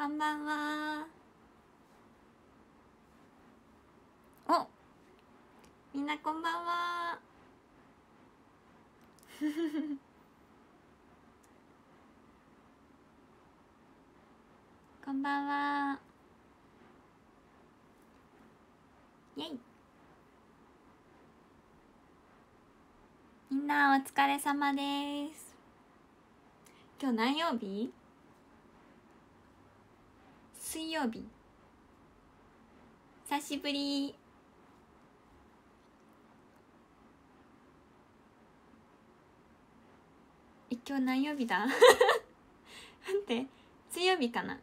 こんばんはおみんなこんばんは こんばんはイェイみんなお疲れ様です今日何曜日水曜日久しぶりえ今日何曜日だ 待って水曜日かな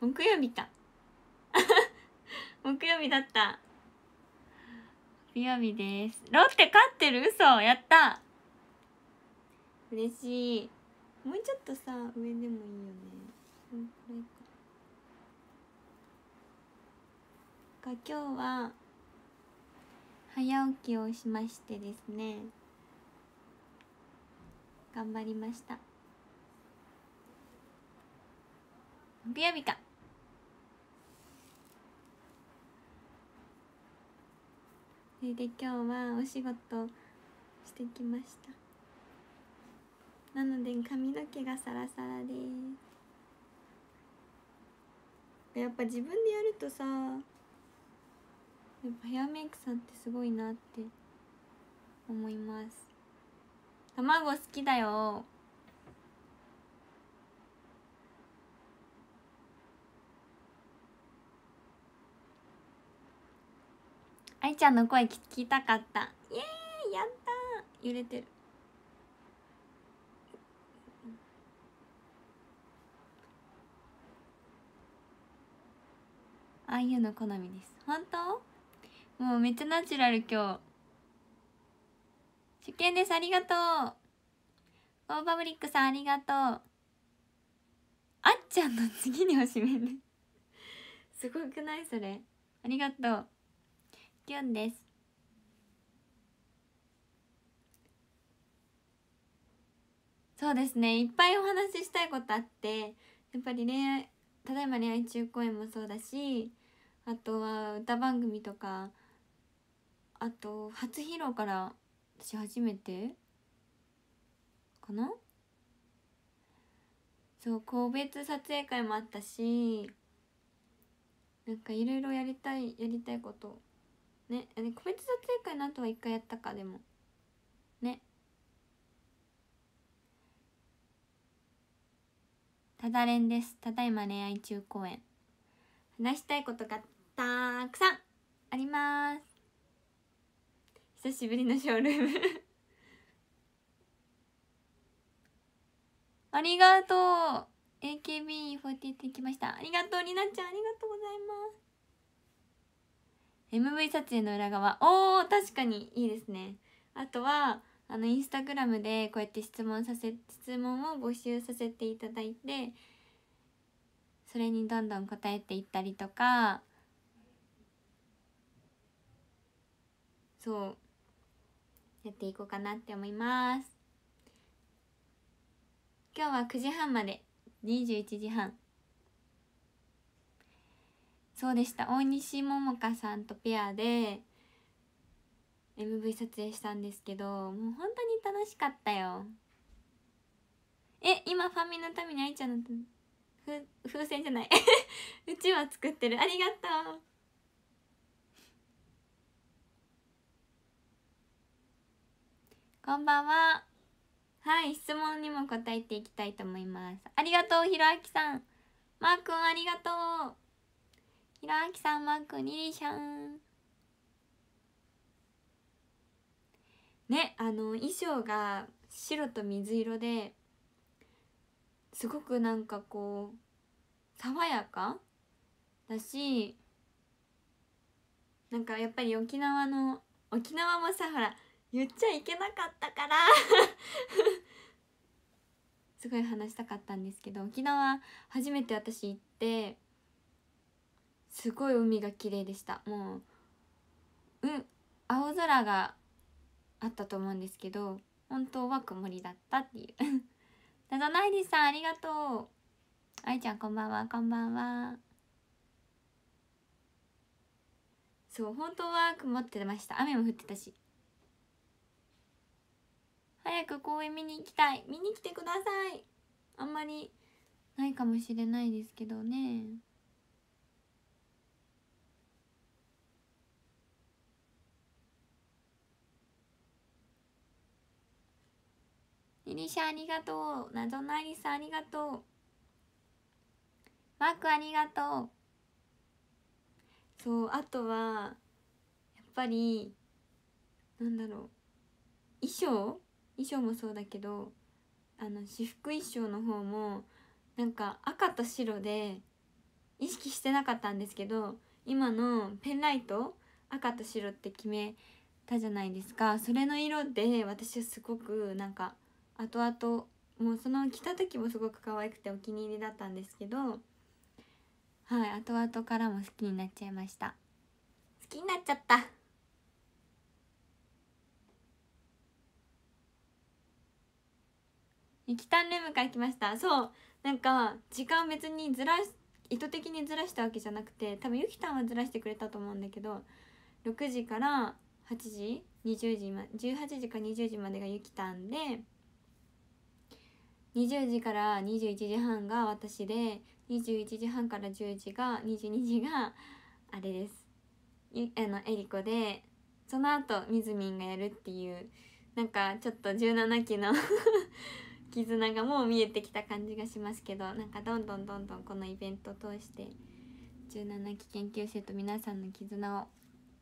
木曜日か 木曜日だった木曜日ですロッテ勝ってる嘘やった嬉しいもうちょっとさ上でもいいよねこれ今日は早起きをしましてですね頑張りました木曜日かで今日はお仕事してきましたなので髪の毛がサラサラですやっぱ自分でやるとさやっぱヘアメイクさんってすごいなって思います卵好きだよ愛ちゃんの声聞きたかったイエーイやった揺れてるああいうの好みです本当もうめっちゃナチュラル今日受験ですありがとうオーパブリックさんありがとうあっちゃんの次におめねすごくないそれありがとうきゅんですそうですねいっぱいお話ししたいことあってやっぱり恋愛ただいま恋愛中公演もそうだしあとは歌番組とかあと初披露から私初めてかなそう個別撮影会もあったしなんかいろいろやりたいやりたいことね個別撮影会の後は一回やったかでもねただれんですただいま恋愛中公演話したいことがたくさんあります久しぶりのショールーム ありがとう AKB48 きましたありがとうりなちゃんありがとうございます MV 撮影の裏側おー確かにいいですねあとはあのインスタグラムでこうやって質問させ質問を募集させていただいてそれにどんどん答えていったりとかそうやっていこうかなって思います今日は9時半まで21時半そうでした大西桃佳さんとペアで MV 撮影したんですけどもう本当に楽しかったよえ今ファミのために愛ちゃんの風船じゃない うちわ作ってるありがとうこんばんははい質問にも答えていきたいと思いますありがとうひろあきさんマー君ありがとうひろあきさんマー君リリシャンねあの衣装が白と水色ですごくなんかこう爽やかだしなんかやっぱり沖縄の沖縄もさほら言っちゃいけなかったから すごい話したかったんですけど沖縄初めて私行ってすごい海が綺麗でしたもううん青空があったと思うんですけど本当は曇りだったっていうないでさんありがとう愛ちゃんこんばんはこんばんはそう本当は曇ってました雨も降ってたし早く公園見に行きたい見に来てくださいあんまりないかもしれないですけどねリリシャありがとう謎のアリスありがとうマークありがとうそうあとはやっぱりなんだろう衣装衣装もそうだけどあの私服衣装の方もなんか赤と白で意識してなかったんですけど今のペンライト赤と白って決めたじゃないですかそれの色で私はすごくなんか後々もうその着た時もすごく可愛くてお気に入りだったんですけどはい後々からも好きになっちゃいました好きになっちゃったゆきたんレムから来ましたそうなんか時間別にずらし意図的にずらしたわけじゃなくて多分ゆきたんはずらしてくれたと思うんだけど6時から8時20時、ま、18時か20時までがゆきたんで20時から21時半が私で21時半から10時が22時があれですあのえりこでその後みずみんがやるっていうなんかちょっと17期の絆がもう見えてきた感じがしますけどなんかどんどんどんどんこのイベントを通して17期研究生と皆さんの絆を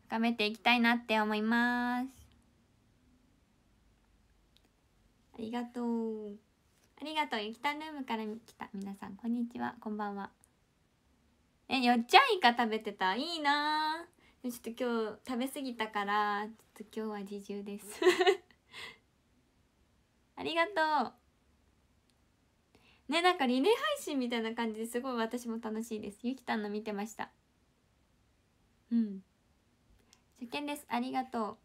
深めていきたいなって思いますありがとうありがとうゆきたルームから来た皆さんこんにちはこんばんはえよっちゃんいか食べてたいいなちょっと今日食べ過ぎたからちょっと今日は自重です ありがとうねなんかリレー配信みたいな感じですごい私も楽しいですゆきたんの見てましたうん初見ですありがとう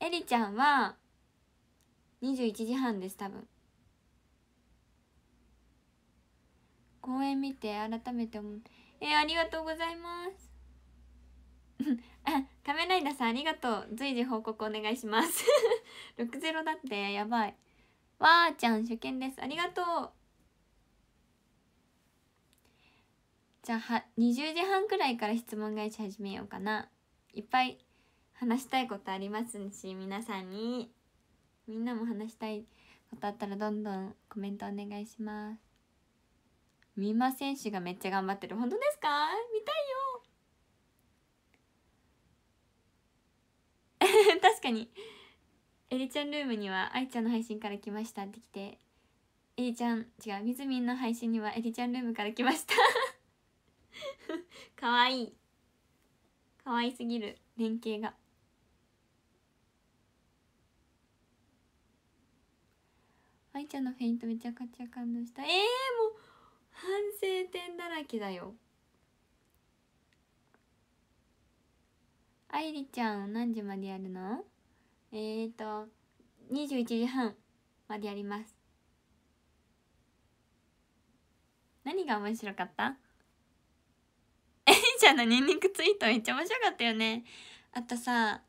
えりちゃんは21時半です多分公演見て改めて思うえー、ありがとうございます あ仮面ライダーさんありがとう随時報告お願いします60 だってやばいわーちゃん初見ですありがとうじゃあは20時半くらいから質問返し始めようかないっぱい話したいことありますし皆さんにみんなも話したいことあったらどんどんコメントお願いします三馬選手がめっちゃ頑張ってる本当ですか見たいよ 確かにエリちゃんルームには愛ちゃんの配信から来ましたって来てエリちゃん違うみずみんの配信にはエリちゃんルームから来ましたかわいいかわいすぎる連携が愛ちゃんのフェイントめちゃくちゃ感動したえー、もう反省点だらけだよ愛理ちゃん何時までやるのえっ、ー、と21時半までやります何が面白かった えいちゃんのニンニクツイートめっちゃ面白かったよねあとさ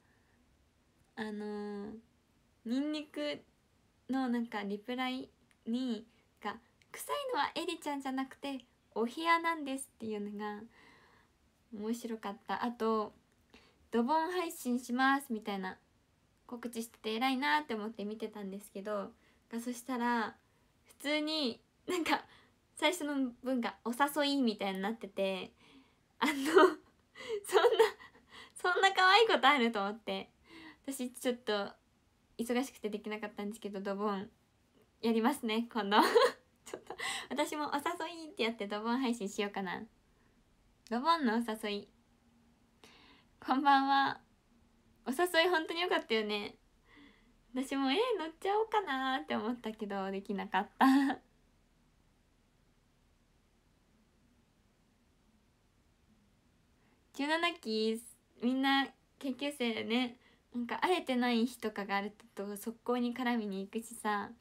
あのー、ニンニクのなんかリプライにが「臭いのはエリちゃんじゃなくてお部屋なんです」っていうのが面白かったあと「ドボン配信します」みたいな告知してて偉いなって思って見てたんですけどそしたら普通になんか最初の文が「お誘い」みたいになっててあの そんなそんな可愛いことあると思って私ちょっと忙しくてできなかったんですけどドボンやりますね今度 ちょっと私も「お誘い」ってやってドボン配信しようかなドボンのお誘いこんばんはお誘い本当に良かったよね私もえー、乗っちゃおうかなって思ったけどできなかった17期 みんな研究生ねなんか会えてない日とかがあると速攻に絡みに行くしさ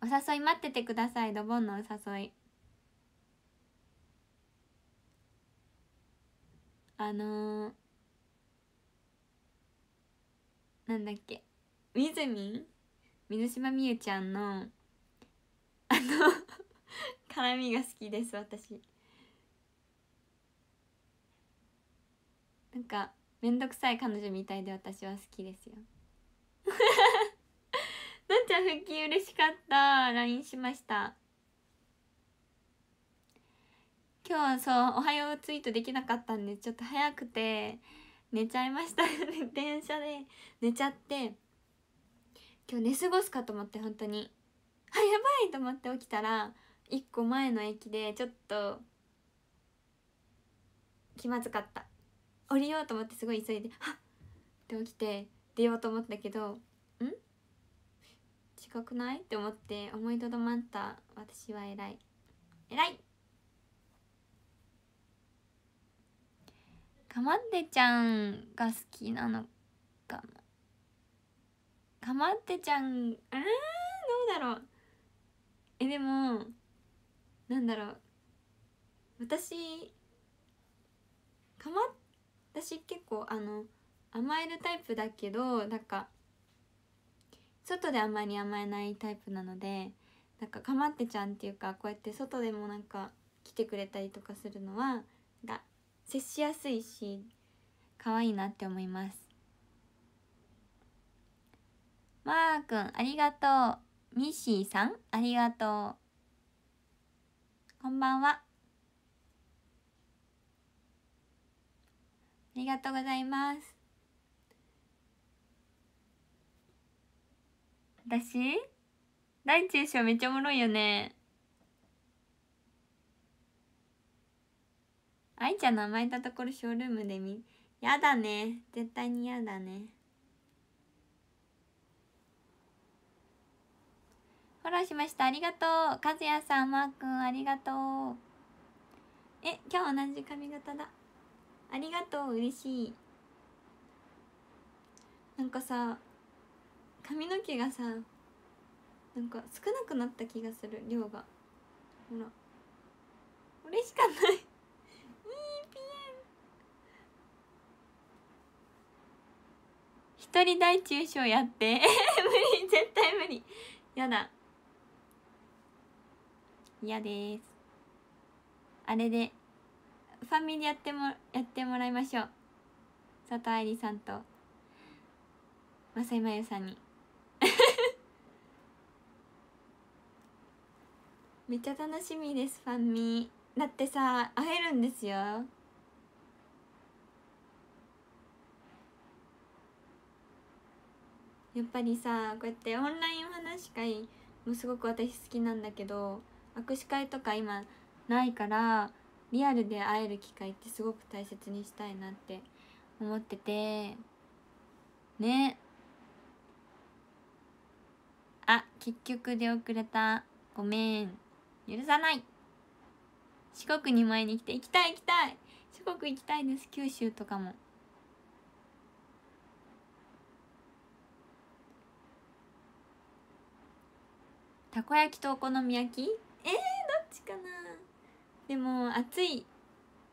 お誘い待っててくださいドボンのお誘いあのーなんだっけみずみん水島みゆちゃんのあの 絡みが好きです私なんか面倒くさい彼女みたいで私は好きですよ なんちゃん腹筋嬉しかった LINE しました今日はそう「おはよう」ツイートできなかったんでちょっと早くて寝ちゃいました 電車で寝ちゃって今日寝過ごすかと思って本当にあやばいと思って起きたら1個前の駅でちょっと気まずかった降りようと思ってすごい急いではっって起きて出ようと思ったけどん近くないって思って思いとどまった私は偉い偉いかまってちゃんが好きなのかなかまってちゃんあーどうだろうえでもなんだろう私かま私結構あの甘えるタイプだけどなんか外であんまり甘えないタイプなのでなんかかまってちゃんっていうかこうやって外でもなんか来てくれたりとかするのはだ接しやすいし可愛いなって思いますマー君ありがとうミッシーさんありがとうこんばんはありがとうございます私大中小めっちゃおもろいよね愛ちゃんの甘えたところショールームで見やだね絶対にやだねフォローしましたありがとう和也さんマー君ありがとうえ今日同じ髪型だありがとう嬉しいなんかさ髪の毛がさなんか少なくなった気がする量がほら嬉しかない一人大中小やって 無理絶対無理やだ嫌ですあれでファミリーやってもやってもらいましょう佐藤愛理さんと正井真由さんに めっちゃ楽しみですファンミだってさ会えるんですよやっぱりさこうやってオンライン話会もすごく私好きなんだけど握手会とか今ないからリアルで会える機会ってすごく大切にしたいなって思っててねあ結局出遅れたごめん許さない四国に前に来て行きたい行きたい四国行きたいです九州とかもたこ焼きとお好み焼きえー、どっちかなでも熱い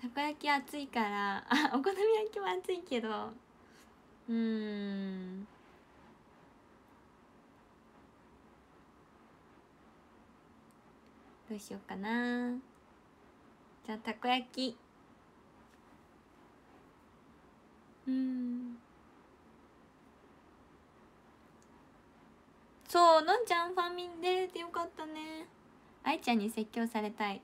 たこ焼き熱いからあお好み焼きも熱いけどうんどうしようかなじゃあたこ焼きうんそうのんちゃんファミン出れてよかったね愛ちゃんに説教されたい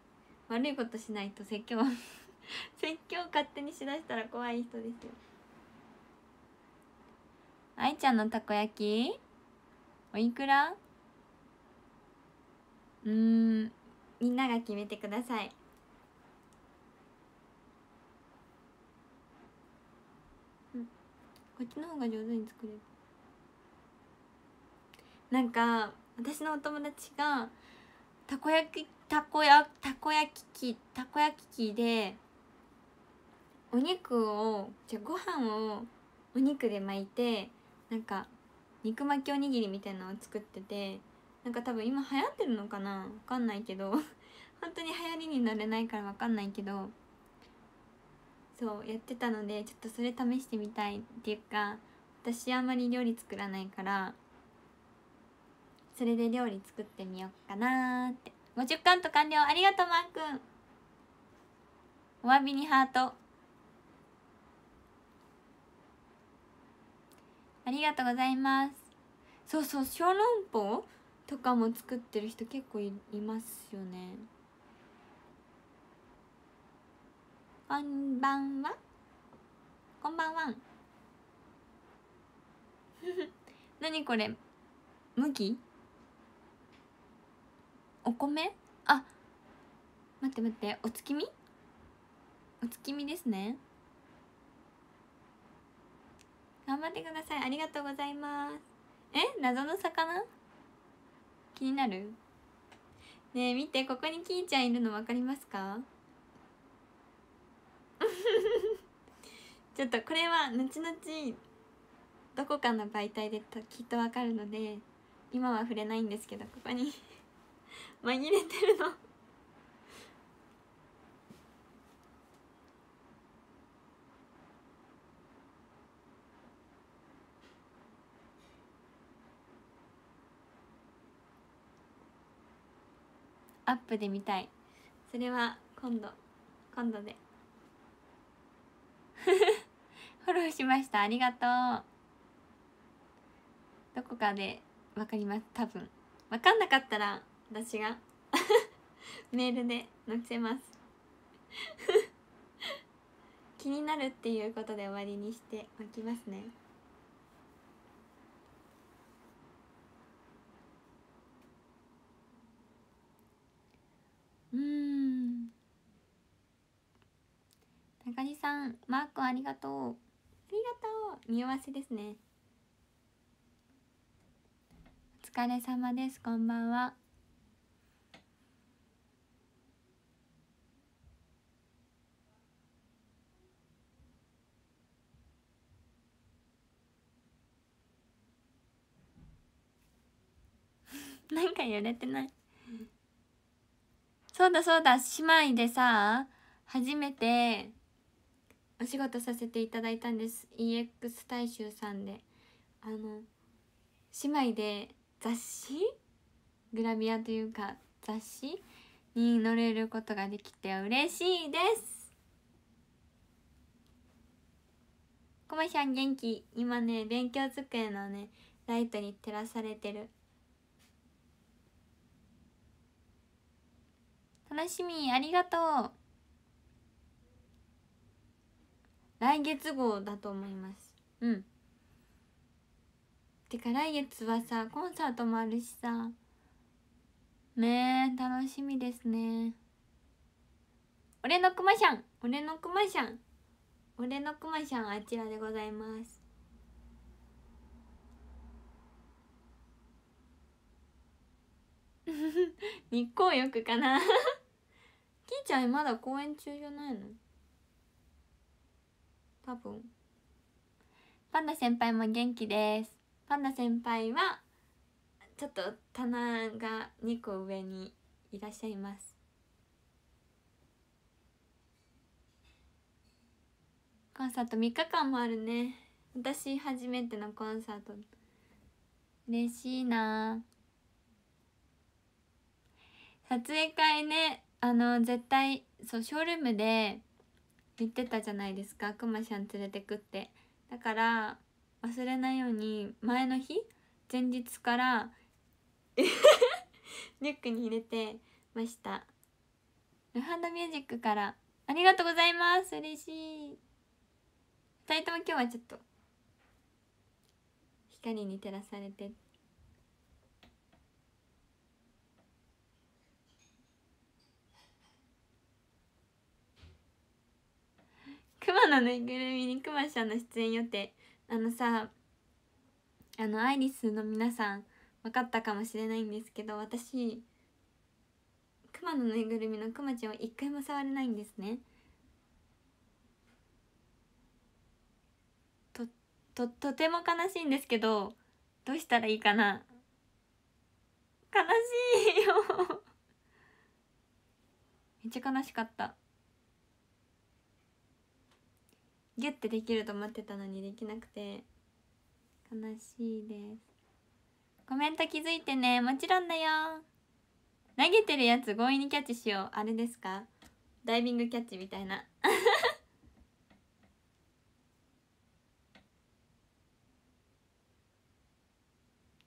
悪いことしないと説教 説教勝手にしだしたら怖い人ですよ愛ちゃんのたこ焼きおいくらうんみんなが決めてくださいこっちの方が上手に作れるなんか私のお友達がたこ焼きたこやたこ焼き器たこ焼き器でお肉をじゃご飯をお肉で巻いてなんか肉巻きおにぎりみたいなのを作っててなんか多分今流行ってるのかな分かんないけど 本当に流行りに乗れないから分かんないけどそうやってたのでちょっとそれ試してみたいっていうか私あんまり料理作らないからそれで料理作ってみようかなって五十カウント完了ありがとうマー君お詫びにハートありがとうございますそうそう小籠包とかも作ってる人結構いますよねこんばんはこんばんは何これ麦お米あ待って待ってお月見お月見ですね頑張ってくださいありがとうございますえ謎の魚気になるねえ見てここにキーちゃんいるの分かりますか ちょっとこれは後々どこかの媒体できっと分かるので今は触れないんですけどここに紛れてるのアップで見たいそれは今度今度で フォローしましたありがとうどこかでわかります多分わかんなかったら私が メールで載せます 気になるっていうことで終わりにしておきますねうん高木さんマークありがとうありがとう見合わせですねお疲れ様ですこんばんは なんか揺れてないそうだそうだ姉妹でさ初めてお仕事させていただいたんです EX 大衆さんであの姉妹で雑誌グラビアというか雑誌に乗れることができて嬉しいですこまちゃん元気今ね勉強机のねライトに照らされてる楽しみありがとう来月号だと思いますうんてか来月はさコンサートもあるしさねえ楽しみですね俺のくましゃん俺のくましゃん俺のくましゃんあちらでございます 日光浴かなキーちゃんまだ公演中じゃないの多分パンダ先輩も元気ですパンダ先輩はちょっと棚が2個上にいらっしゃいますコンサート3日間もあるね私初めてのコンサート嬉しいな撮影会ねあの絶対そうショールームで言ってたじゃないですかくまちゃん連れてくってだから忘れないように前の日前日からリ ュックに入れてましたルハンドミュージックからありがとうございます嬉しい2人とも今日はちょっと光に照らされてクマのぬいぐるみにクマちゃんの出演予定あのさあのアイリスの皆さん分かったかもしれないんですけど私クマのぬいぐるみのクマちゃんは一回も触れないんですねとととても悲しいんですけどどうしたらいいかな悲しいよ めっちゃ悲しかったギュッてできると思ってたのにできなくて悲しいですコメント気づいてねもちろんだよ投げてるやつ強引にキャッチしようあれですかダイビングキャッチみたいな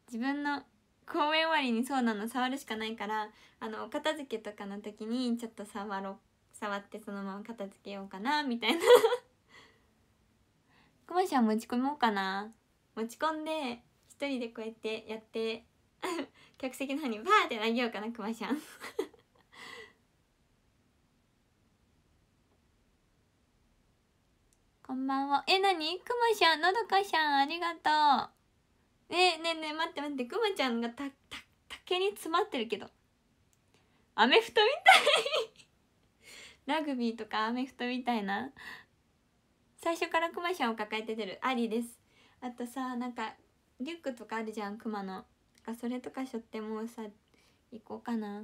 自分の公演終わりにそうなの触るしかないからあのお片付けとかの時にちょっと触ろ触ってそのまま片付けようかなみたいな コマーシャル持ち込もうかな持ち込んで一人でこうやってやって 客席の方にバーって投げようかなクマシャンこんばんはえなにクマシャンのどかしゃんありがとうねえねえねえ待って待ってクマちゃんがたた竹に詰まってるけどアメフトみたい ラグビーとかアメフトみたいな最初からクマちゃんを抱えて出るありですあとさなんかリュックとかあるじゃんクマのそれとかしょってもうさ行こうかな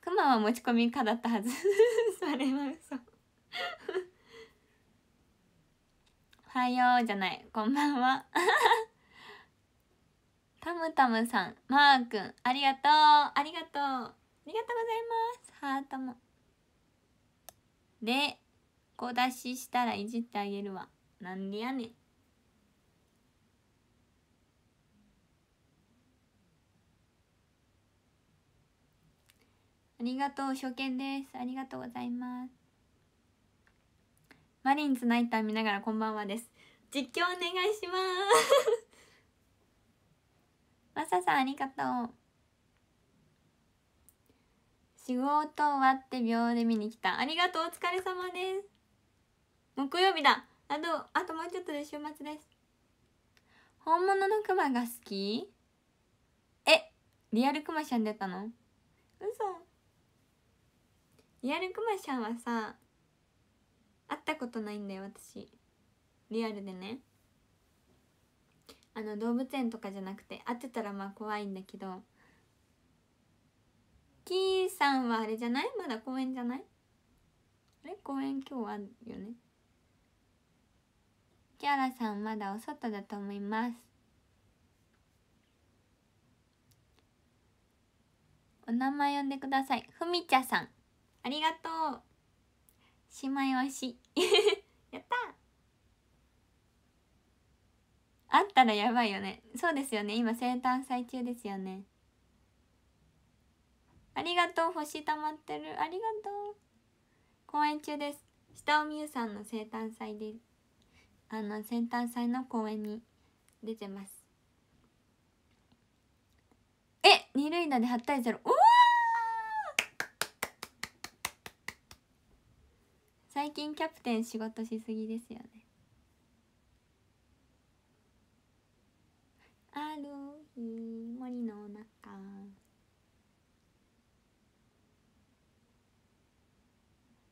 クマは持ち込みかだったはず それは嘘おはようじゃないこんばんは タムタムさんマー君ありがとうありがとうありがとうございますハートもで小出ししたらいじってあげるわなんでやねんありがとう初見ですありがとうございますマリンズナイター見ながらこんばんはです実況お願いしますマサさんありがとう仕事終わって秒で見に来たありがとうお疲れ様です木曜日だあとあともうちょっとで週末です本物のクマが好きえリアルクマちゃん出たの嘘リアルクマちゃんはさ会ったことないんだよ私リアルでねあの動物園とかじゃなくて会ってたらまあ怖いんだけどキーさんはあれじゃないまだ公園じゃないあれ公園今日あるよねキアラさんまだお外だと思いますお名前呼んでくださいふみちゃさんありがとうしまい推し やったあったらやばいよねそうですよね今生誕祭中ですよねありがとう星溜まってるありがとう公演中です下尾美優さんの生誕祭ですあのセンタ祭の公演に出てますえ二塁打で8対0おお最近キャプテン仕事しすぎですよねある日森の中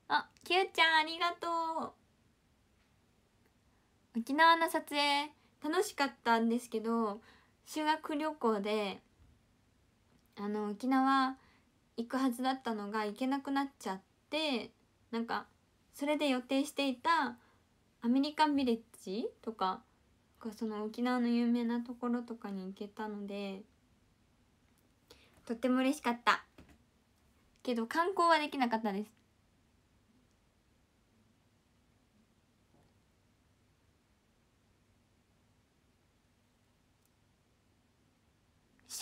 あきゅうちゃんありがとう沖縄の撮影楽しかったんですけど修学旅行であの沖縄行くはずだったのが行けなくなっちゃってなんかそれで予定していたアメリカンビレッジとかその沖縄の有名なところとかに行けたのでとっても嬉しかったけど観光はできなかったです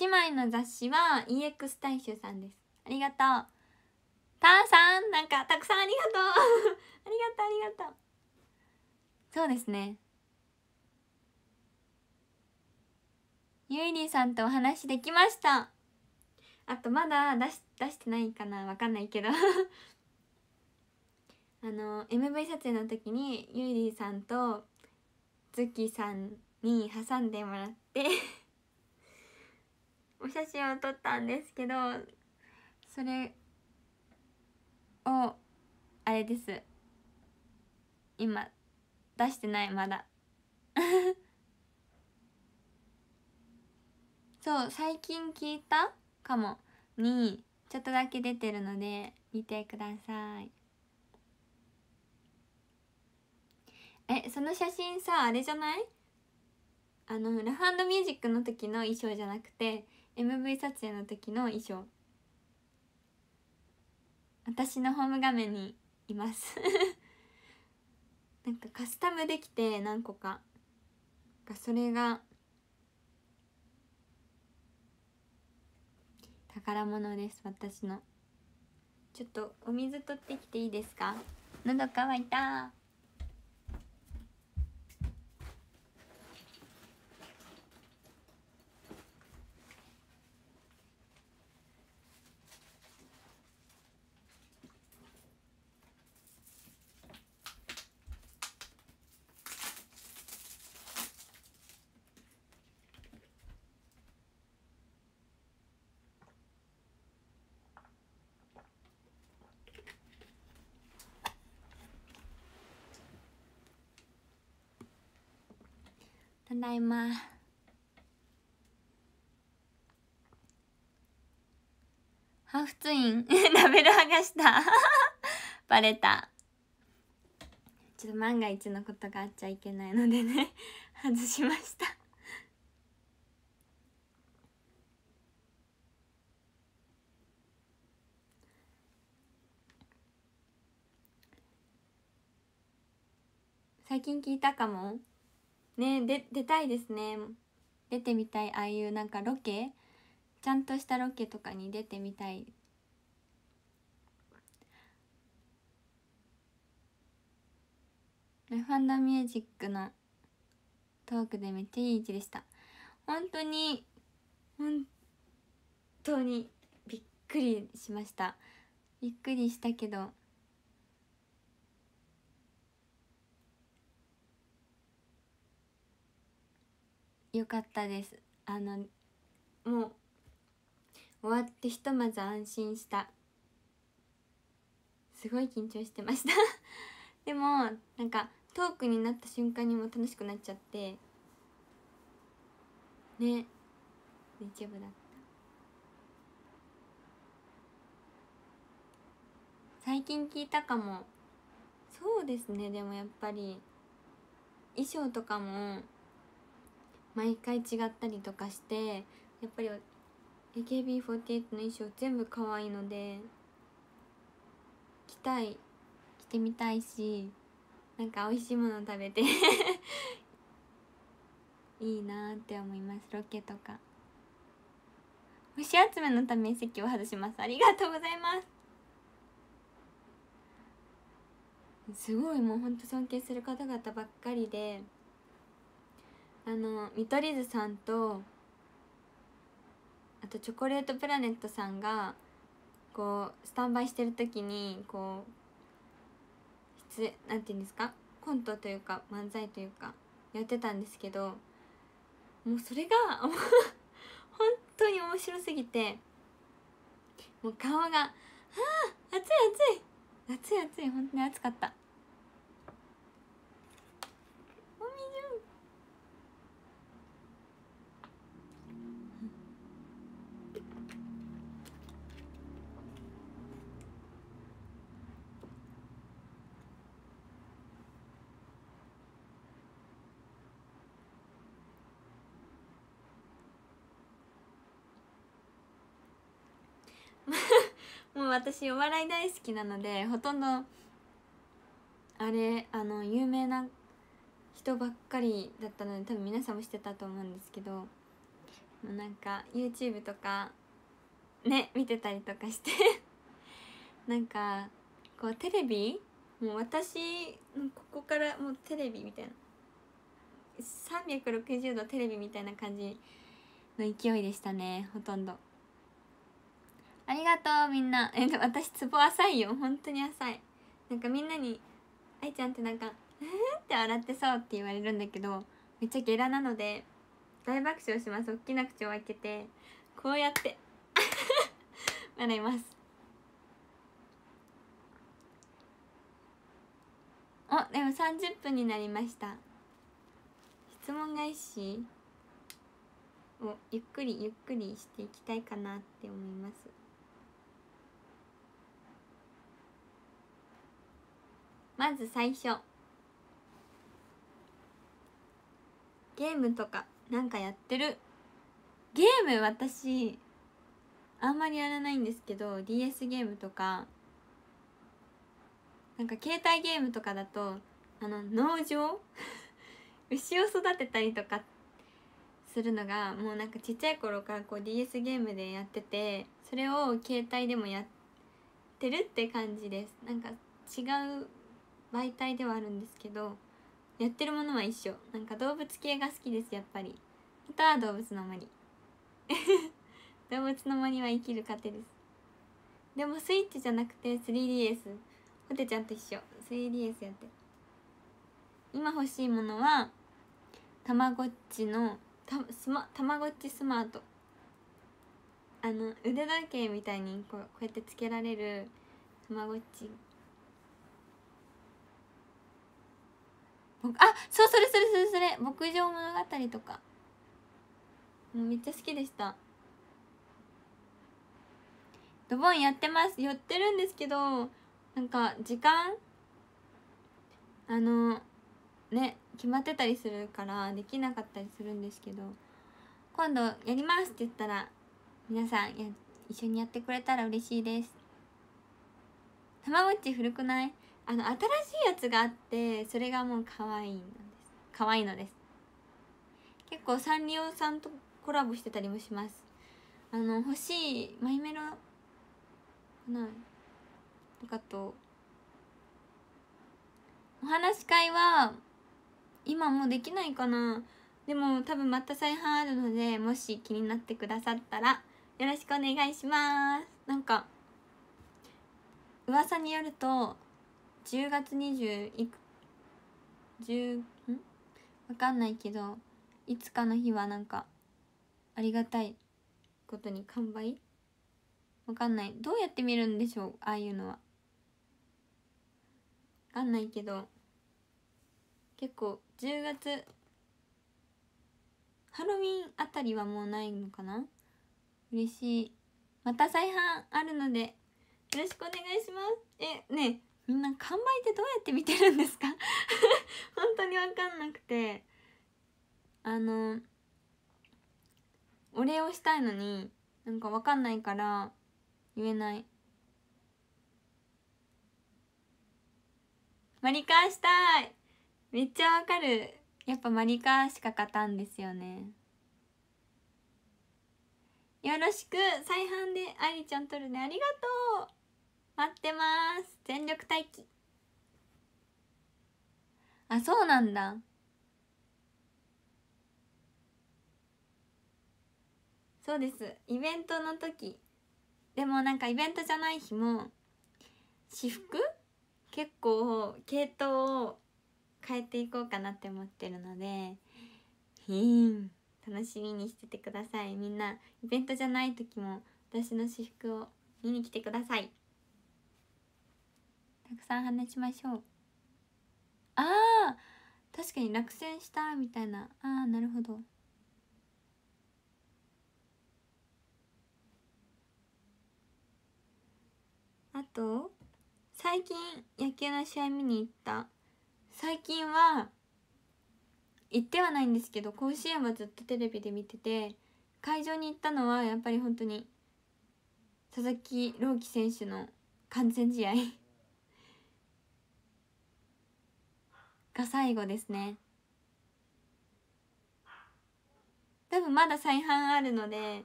姉妹の雑誌は EX 大衆さんですありがとうたーさんなんかたくさんありがとう ありがとうありがとうそうですねゆいりさんとお話できましたあとまだ出し出してないかなわかんないけど あの MV 撮影の時にゆいりさんとズッキーさんに挟んでもらってお写真を撮ったんですけどそれをあれです今出してないまだ そう最近聞いたかもにちょっとだけ出てるので見てくださいえその写真さあれじゃないあのラフミュージックの時の衣装じゃなくて MV 撮影の時の衣装私のホーム画面にいます なんかカスタムできて何個かかそれが宝物です私のちょっとお水取ってきていいですか喉乾いたただいまハーフツインラベ ル剥がしたバレたちょっと万が一のことがあっちゃいけないのでね 外しました最近聞いたかもねで出たいですね出てみたいああいうなんかロケちゃんとしたロケとかに出てみたいファンダミュージックのトークでめっちゃいい位置でした本当に本当にびっくりしましたびっくりしたけど良かったですあのもう終わってひとまず安心したすごい緊張してました でもなんかトークになった瞬間にも楽しくなっちゃってね大丈夫だった最近聞いたかもそうですねでもやっぱり衣装とかも毎回違ったりとかしてやっぱり AKB48 の衣装全部可愛いので着たい着てみたいしなんか美味しいもの食べて いいなって思いますロケとか星集めのため席を外しますありがとうございますすごいもうほんと尊敬する方々ばっかりであの見取り図さんとあとチョコレートプラネットさんがこうスタンバイしてる時にこうなんていうんですかコントというか漫才というかやってたんですけどもうそれが 本当に面白すぎてもう顔が「はあ熱い熱い熱い熱い本当に熱かった もう私お笑い大好きなのでほとんどあれあの有名な人ばっかりだったので多分皆さんも知ってたと思うんですけどもうなんか YouTube とかね見てたりとかして なんかこうテレビもう私ここからもうテレビみたいな360度テレビみたいな感じの勢いでしたねほとんど。ありがとうみんなえ私ツボ浅いよ本当に浅いなんかみんなに「愛ちゃんってなんか「うん」って笑ってそうって言われるんだけどめっちゃゲラなので大爆笑します大きな口を開けてこうやって 笑いますあでも30分になりました質問返しをゆっくりゆっくりしていきたいかなって思いますまず最初ゲームとかなんかやってるゲーム私あんまりやらないんですけど DS ゲームとかなんか携帯ゲームとかだとあの農場 牛を育てたりとかするのがもうなんかちっちゃい頃からこう DS ゲームでやっててそれを携帯でもやってるって感じですなんか違う媒体ではあるんですけどやってるものは一緒なんか動物系が好きですやっぱりあとは動物の森 動物の森は生きる糧ですでもスイッチじゃなくて 3DS ホテちゃんと一緒 3DS やって今欲しいものはたまごっちのたスマたまごっちスマートあの腕時計みたいにこうこうやってつけられるたまごっちあそうそれそれそれそれ牧場物語とかもうめっちゃ好きでしたドボンやってますやってるんですけどなんか時間あのね決まってたりするからできなかったりするんですけど今度やりますって言ったら皆さんや一緒にやってくれたら嬉しいですたまごっち古くないあの新しいやつがあってそれがもう可愛いです可愛いのです結構サンリオさんとコラボしてたりもしますあの欲しいマイメロなとかとお話し会は今もうできないかなでも多分また再販あるのでもし気になってくださったらよろしくお願いしますなんか噂によると10月20いく10んわかんないけどいつかの日はなんかありがたいことに完売わかんないどうやって見るんでしょうああいうのはわかんないけど結構10月ハロウィンあたりはもうないのかな嬉しいまた再販あるのでよろしくお願いしますえねえみんな完売ってどうやって見てるんですか 本当に分かんなくてあのお礼をしたいのになんか分かんないから言えないマリカーしたいめっちゃわかるやっぱマリカーしか勝たんですよねよろしく再販でありちゃんとるねありがとう待ってます全力待機あそうなんだそうですイベントの時でもなんかイベントじゃない日も私服結構系統を変えていこうかなって思ってるので楽しみにしててくださいみんなイベントじゃない時も私の私服を見に来てくださいたくさん話しましょうああ確かに落選したみたいなああなるほどあと最近野球の試合見に行った最近は行ってはないんですけど甲子園はずっとテレビで見てて会場に行ったのはやっぱり本当に佐々木朗希選手の完全試合が最後ですね多分まだ再販あるので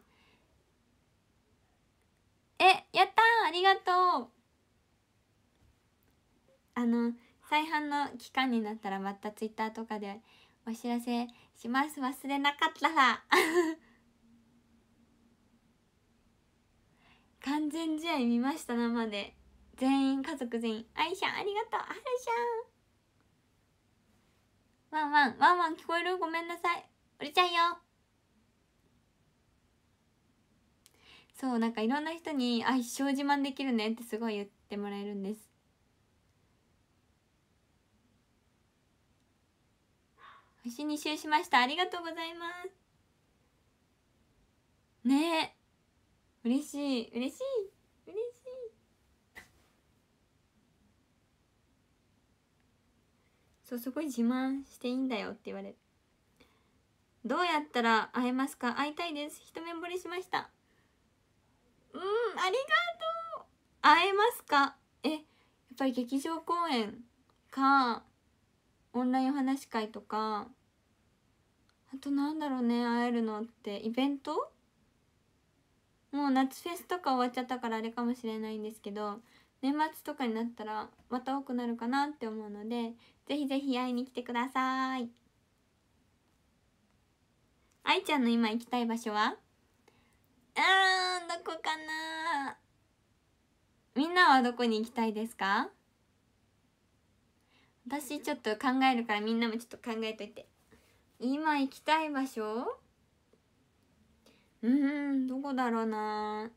えやったありがとうあの再販の期間になったらまたツイッターとかでお知らせします忘れなかったら 完全試合見ました生で全員家族全員愛しゃんありがとうあるしゃんワンワン、ワンワン聞こえるごめんなさい。降りちゃうよ。そう、なんかいろんな人に、あ、一生自慢できるねってすごい言ってもらえるんです。星2周しました。ありがとうございます。ねえ。嬉しい。嬉しい。そうすごい自慢していいんだよって言われるどうやったら会えますか会いたいです一目惚れしましたうんありがとう会えますかえやっぱり劇場公演かオンラインお話会とかあとなんだろうね会えるのってイベントもう夏フェスとか終わっちゃったからあれかもしれないんですけど年末とかになったらまた多くなるかなって思うのでぜひぜひ会いに来てください愛ちゃんの今行きたい場所はあーどこかなみんなはどこに行きたいですか私ちょっと考えるからみんなもちょっと考えといて今行きたい場所うんどこだろうな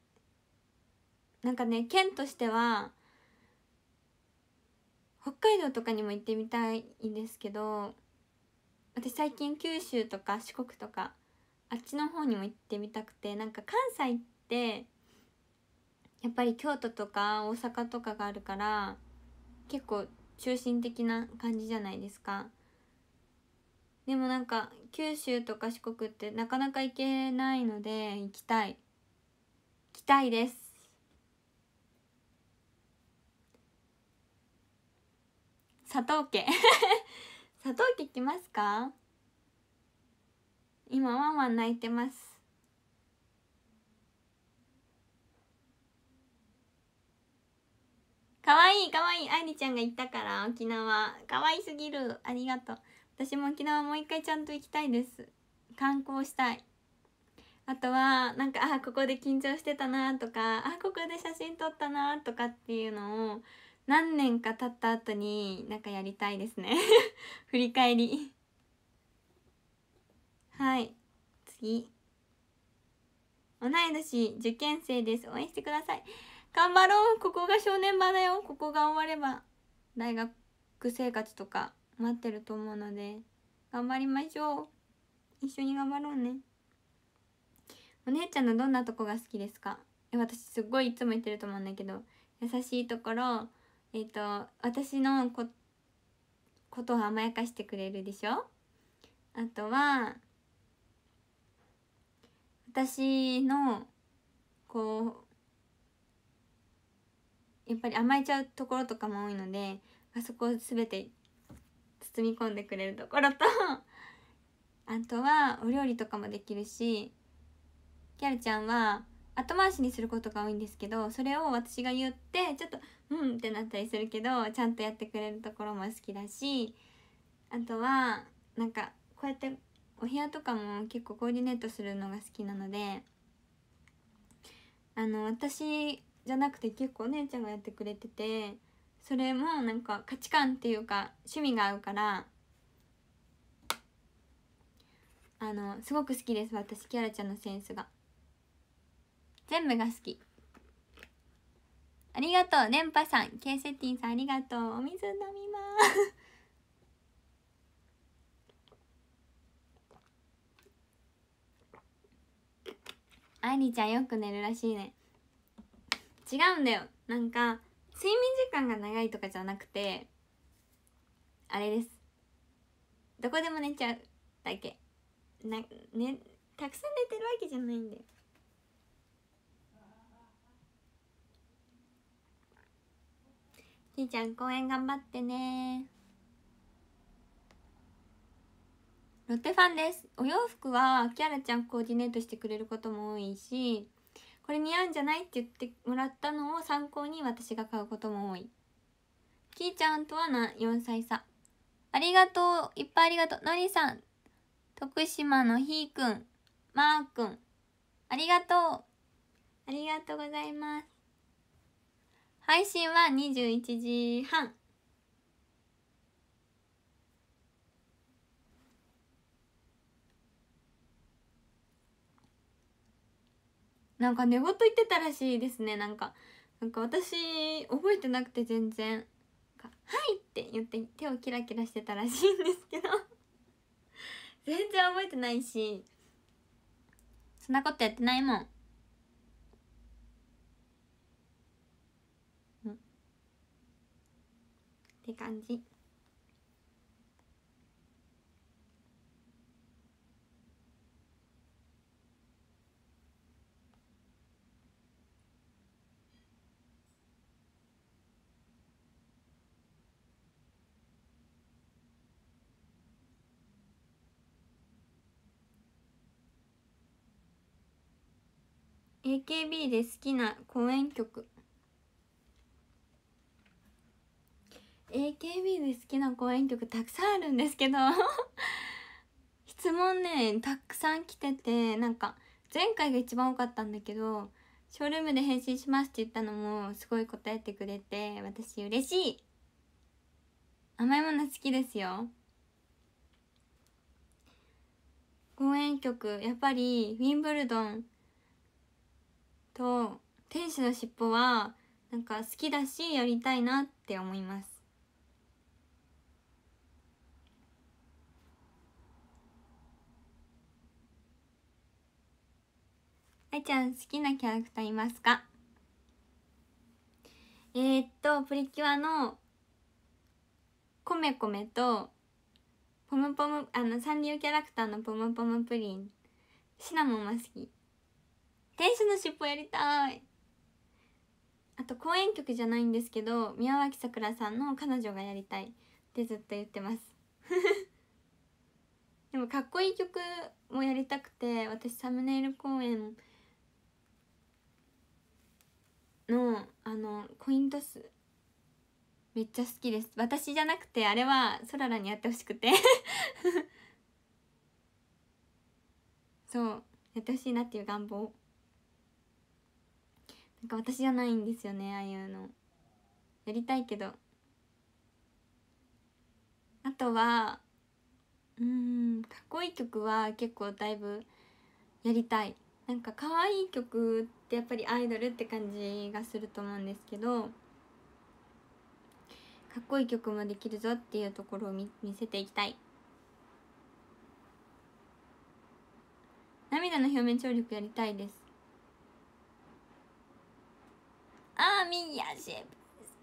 なんかね県としては北海道とかにも行ってみたいんですけど私最近九州とか四国とかあっちの方にも行ってみたくてなんか関西ってやっぱり京都とか大阪とかがあるから結構中心的な感じじゃないですかでもなんか九州とか四国ってなかなか行けないので行きたい行きたいです佐藤家佐藤 家来ますか今ワンワン泣いてますかわいいかわいい愛理ちゃんが行ったから沖縄かわいすぎるありがとう私も沖縄もう一回ちゃんと行きたいです観光したいあとはなんかあここで緊張してたなとかあここで写真撮ったなとかっていうのを何年か経った後になんかやりたいですね 振り返りはい次同い年受験生です応援してください頑張ろうここが正念場だよここが終われば大学生活とか待ってると思うので頑張りましょう一緒に頑張ろうねお姉ちゃんのどんなとこが好きですか私すっごいいつも言ってると思うんだけど優しいところえっ、ー、と私のこことを甘やかしてくれるでしょあとは私のこうやっぱり甘えちゃうところとかも多いのであそこを全て包み込んでくれるところとあとはお料理とかもできるしキャルちゃんは後回しにすることが多いんですけどそれを私が言ってちょっと「うん」ってなったりするけどちゃんとやってくれるところも好きだしあとはなんかこうやってお部屋とかも結構コーディネートするのが好きなのであの私じゃなくて結構お姉ちゃんがやってくれててそれもなんか価値観っていうか趣味が合うからあのすごく好きです私キャラちゃんのセンスが。全部が好きありがとうんぱさんケイセッティンさんありがとうお水飲みますあいりちゃんよく寝るらしいね違うんだよなんか睡眠時間が長いとかじゃなくてあれですどこでも寝ちゃうだけな、ね、たくさん寝てるわけじゃないんだよちーちゃん公演頑張ってねロッテファンですお洋服はキャラちゃんコーディネートしてくれることも多いしこれ似合うんじゃないって言ってもらったのを参考に私が買うことも多いきーちゃんとはな4歳差ありがとういっぱいありがとうのりさん徳島のひーくんまーくんありがとうありがとうございます配信は21時半なんか寝言言ってたらしいですねなんかなんか私覚えてなくて全然「はい!」って言って手をキラキラしてたらしいんですけど全然覚えてないしそんなことやってないもんって感じ「AKB で好きな公演曲」AKB で好きな公演曲たくさんあるんですけど 質問ねたくさん来ててなんか前回が一番多かったんだけど「ショールームで返信します」って言ったのもすごい答えてくれて私嬉しい甘いもの好きですよ公演曲やっぱりウィンブルドンと「天使のしっぽはなんか好きだしやりたいなって思います愛ちゃん好きなキャラクターいますかえー、っとプリキュアのコメコメとポムポムあのサンリオキャラクターのポムポムプリンシナモンは好き天使の尻尾やりたいあと公演曲じゃないんですけど宮脇さくらさんの「彼女がやりたい」ってずっと言ってます でもかっこいい曲もやりたくて私サムネイル公演のあのコイントスめっちゃ好きです私じゃなくてあれはそららにやってほしくて そうやってほしいなっていう願望なんか私じゃないんですよねああいうのやりたいけどあとはうんかっこいい曲は結構だいぶやりたいなんか可愛い曲ってやっぱりアイドルって感じがすると思うんですけどかっこいい曲もできるぞっていうところを見見せていきたい涙の表面張力やりたいですあー右足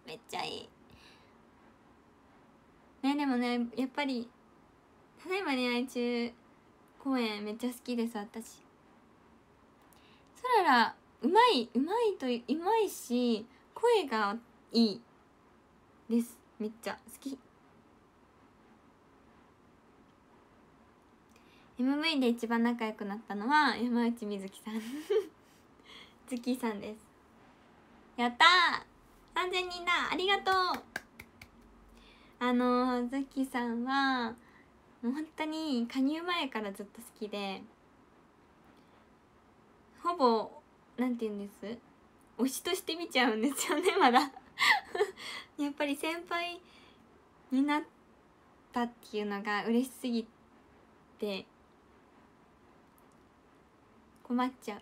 めっちゃいいねでもねやっぱりただいま恋愛中公演めっちゃ好きです私ララうまいうまいとうまいし声がいいですめっちゃ好き MV で一番仲良くなったのは山内みずきさん月 さんですやったー3000人だありがとうあのー、月さんはもう本当に加入前からずっと好きでほぼなんて言うんです推しとして見ちゃうんですよね まだ やっぱり先輩になったっていうのが嬉しすぎて困っちゃう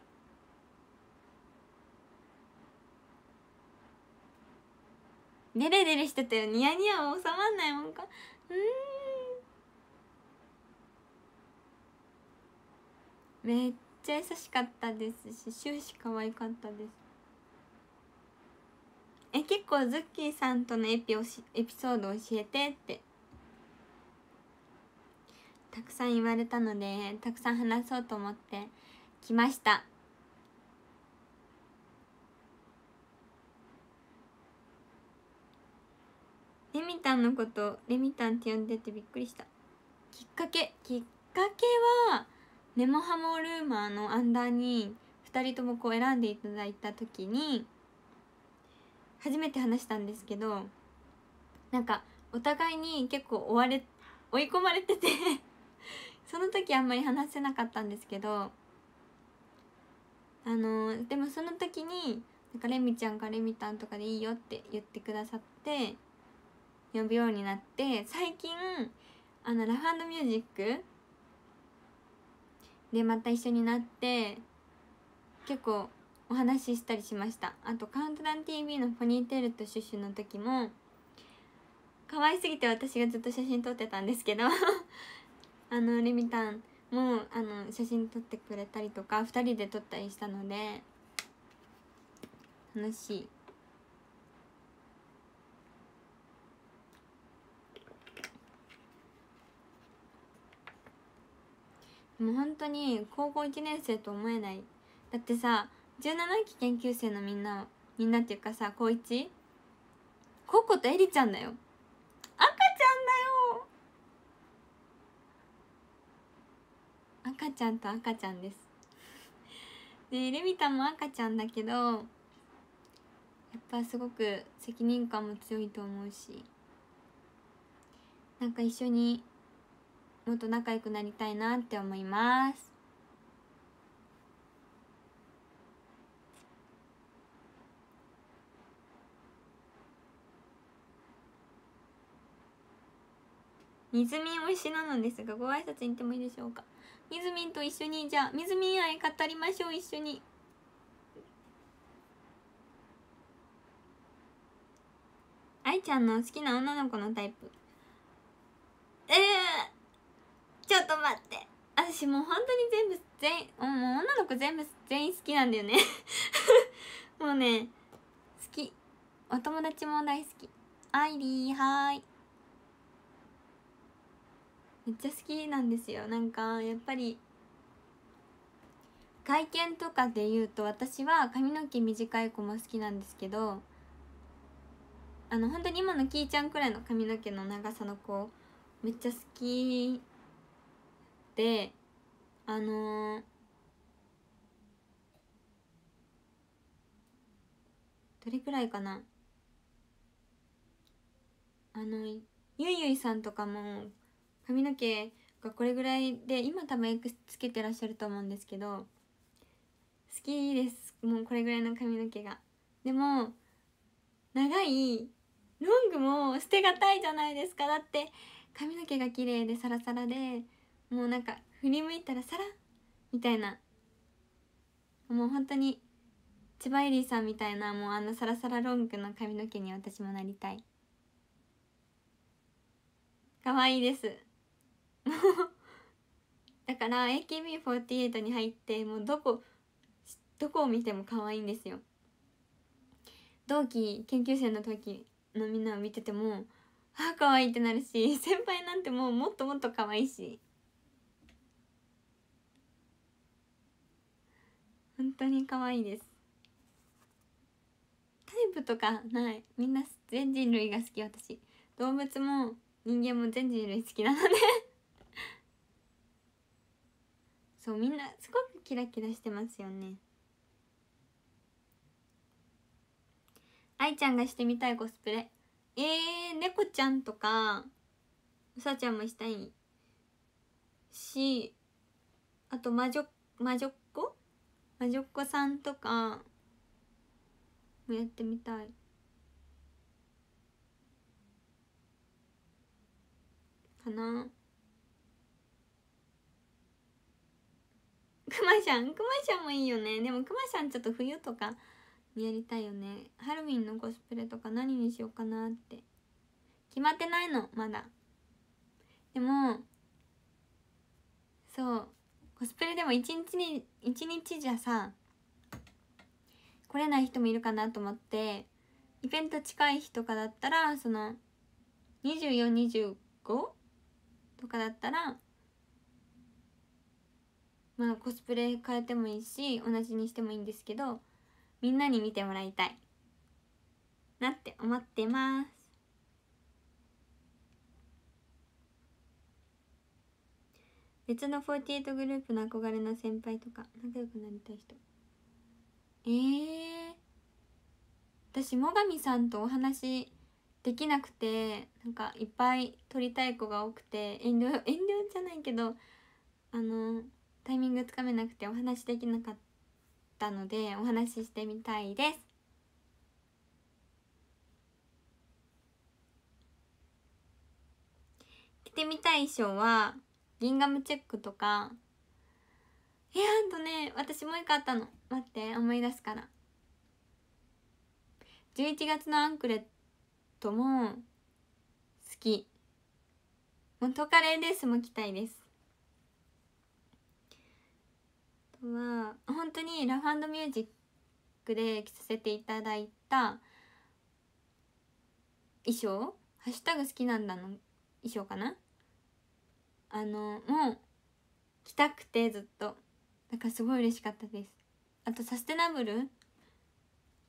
デレデレしてたよニヤニヤは収まんないもんかうんめっちゃ優しかったですし終始可愛かったですえ結構ズッキーさんとのエピエピソード教えてってたくさん言われたのでたくさん話そうと思って来ましたレミたんのことレミたんって呼んでてびっくりしたきっかけきっかけはネモハモルーマーのアンダーに2人ともこう選んでいただいた時に初めて話したんですけどなんかお互いに結構追われ追い込まれてて その時あんまり話せなかったんですけどあのー、でもその時になんかレミちゃんかレミたんとかでいいよって言ってくださって呼ぶようになって最近あのラフミュージックでまた一緒になって結構お話ししたりしましたあと「カウントダウン t v の「ポニーテールとシュッシュ」の時も可愛すぎて私がずっと写真撮ってたんですけど あのレミたんもあの写真撮ってくれたりとか2人で撮ったりしたので楽しいもう本当に高校1年生と思えないだってさ17期研究生のみんなみんなっていうかさ高 1? ココとエリちゃんだよ赤ちゃんだよ赤ちゃんと赤ちゃんですでレミタも赤ちゃんだけどやっぱすごく責任感も強いと思うしなんか一緒にもっと仲良くなりたいなって思いますみずみん推しなのですがご挨拶に行ってもいいでしょうかみずみんと一緒にじゃあみずみん愛語りましょう一緒に愛ちゃんの好きな女の子のタイプええーちょっと待って私もう本当に全部全もう女の子全部全員好きなんだよね もうね好きお友達も大好きアイリーはーいめっちゃ好きなんですよなんかやっぱり外見とかで言うと私は髪の毛短い子も好きなんですけどあの本当に今のきいちゃんくらいの髪の毛の長さの子めっちゃ好きってあのー、どれくらいかなあのゆいゆいさんとかも髪の毛がこれぐらいで今多分エクスつけてらっしゃると思うんですけど好きですもうこれぐらいの髪の毛がでも長いロングも捨てがたいじゃないですかだって髪の毛が綺麗でサラサラでもうなんか振り向いたらさらみたいなもう本当に千葉恵里さんみたいなもうあのサラサラロングの髪の毛に私もなりたい可愛いですもう だから AKB48 に入ってもうどこどこを見ても可愛いんですよ同期研究生の時のみんなを見ててもああ可愛いってなるし先輩なんてもうもっともっと可愛いし本当に可愛いですタイプとかないみんな全人類が好き私動物も人間も全人類好きなので そうみんなすごくキラキラしてますよね愛ちゃんがしてみたいコスプレえー、猫ちゃんとかうさちゃんもしたいしあと魔女魔女っ魔女っ子さんとかもやってみたいかなくまちゃんくまちゃんもいいよねでもくまちゃんちょっと冬とかやりたいよねハロウィンのコスプレとか何にしようかなって決まってないのまだでもそうコスプレでも一日に一日じゃさ来れない人もいるかなと思ってイベント近い日とかだったらその2425とかだったらまあコスプレ変えてもいいし同じにしてもいいんですけどみんなに見てもらいたいなって思ってます別の48グループの憧れの先輩とか仲良くなりたい人ええー、私最上さんとお話できなくてなんかいっぱい撮りたい子が多くて遠慮 遠慮じゃないけどあのタイミングつかめなくてお話できなかったのでお話ししてみたいです着てみたい衣装はギンガムチェックとかえやあとね私もう一個あったの待って思い出すから11月のアンクレットも好き元カレーですも着たいですあとは本当にラフミュージックで着させていただいた衣装ハッシュタグ好きなんだの衣装かなあのもう来たくてずっとなんかすごい嬉しかったですあとサステナブル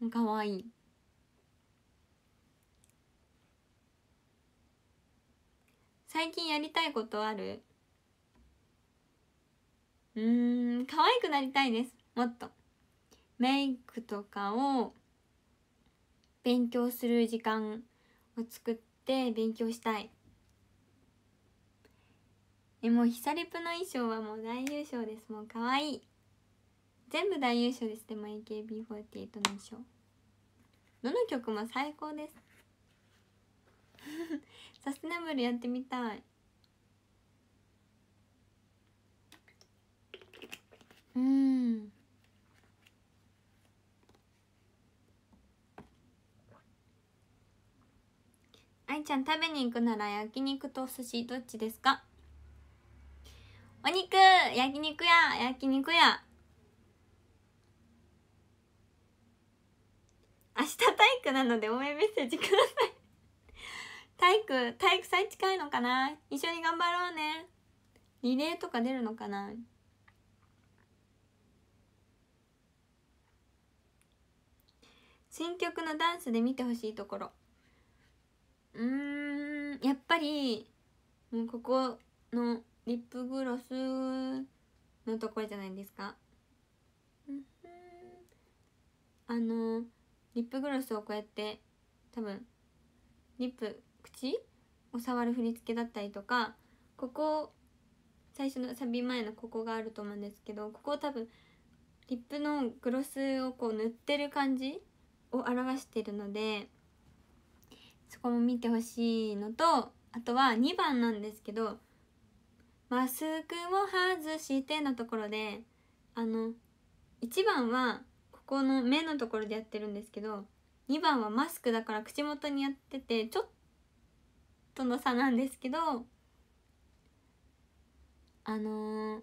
もかわいい最近やりたいことあるうん可愛くなりたいですもっとメイクとかを勉強する時間を作って勉強したいえもうヒサリプの衣装はもう大優勝ですもう可愛い全部大優勝ですでも AKB48 の衣装どの曲も最高です サステナブルやってみたいうん愛ちゃん食べに行くなら焼肉とお寿司どっちですかお肉焼肉や焼肉や明日体育なので応援メッセージください体育体育祭近いのかな一緒に頑張ろうねリレーとか出るのかな新曲のダンスで見てほしいところうんやっぱりもうここのリップグロスのところじゃないですか、あのリップグロスをこうやって多分リップ口を触る振り付けだったりとかここ最初のサビ前のここがあると思うんですけどここを多分リップのグロスをこう塗ってる感じを表してるのでそこも見てほしいのとあとは2番なんですけどマスクを外してのところであの1番はここの目のところでやってるんですけど2番はマスクだから口元にやっててちょっとの差なんですけどあのー、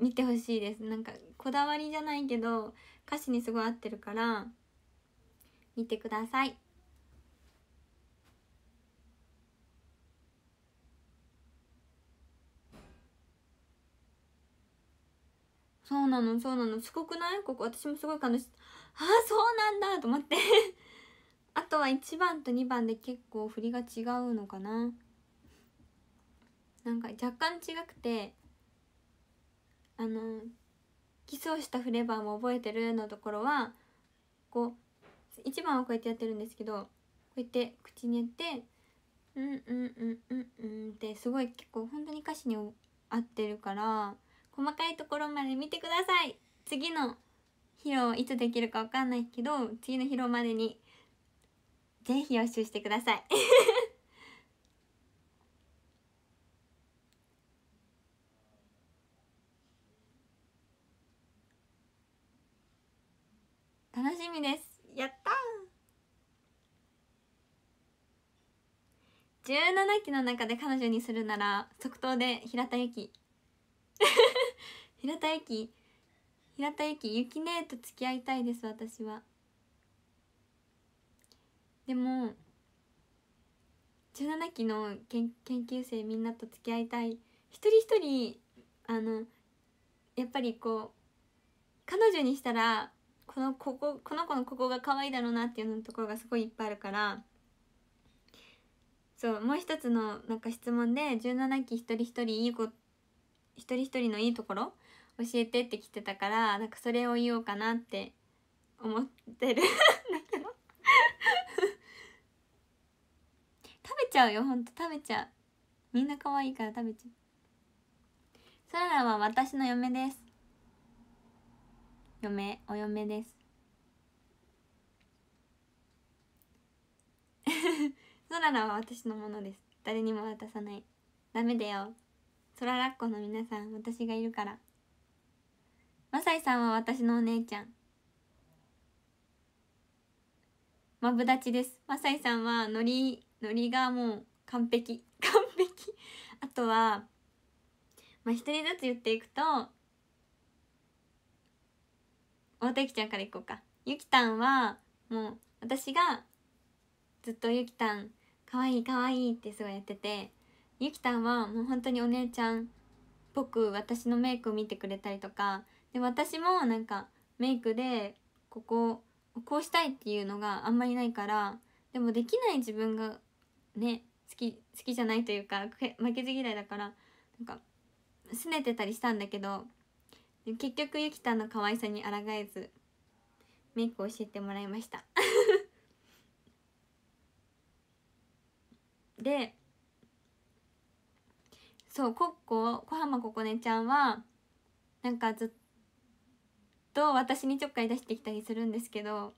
見てほしいですなんかこだわりじゃないけど歌詞にすごい合ってるから見てくださいそうなのそうなのすごくないここ私もすごい感動しああそうなんだと思って あとは1番と2番で結構振りが違うのかななんか若干違くてあのキスをしたフレーバーも覚えてるのところはこう1番はこうやってやってるんですけどこうやって口にやってうんうんうんうんうんってすごい結構本当に歌詞に合ってるから細かいところまで見てください次の披露いつできるかわかんないけど次の披露までにぜひ予習してください 楽しみですやった17期の中で彼女にするなら即答で平田由紀平田ゆき平田ゆきゆき姉と付き合いたいです私はでも17期の研究生みんなと付き合いたい一人一人あのやっぱりこう彼女にしたらこのこここの子のここが可愛いだろうなっていうのところがすごいいっぱいあるからそうもう一つのなんか質問で17期一人一人いい子一人一人のいいところ教えてって来てたからなんかそれを言おうかなって思ってるんだけど食べちゃうよほんと食べちゃうみんな可愛いから食べちゃうそららは私の嫁です嫁お嫁です そららは私のものです誰にも渡さないダメだよそららっこの皆さん私がいるからマサイさんは私のお姉ちゃんマブダチですマサイさんはノリノリがもう完璧 完璧あとはまあ一人ずつ言っていくと大竹ちゃんからいこうかゆきたんはもう私がずっとゆきたんかわいいかわいいってすごいやっててゆきたんはもう本当にお姉ちゃんっぽく私のメイクを見てくれたりとかで私もなんかメイクでこここうしたいっていうのがあんまりないからでもできない自分がね好き好きじゃないというか負けず嫌いだからなんか拗ねてたりしたんだけど結局ゆきたの可愛さに抗えずメイクを教えてもらいました でそうコッコ小浜ここねちゃんはなんかずっと私にちょっかい出してきたりするんですけど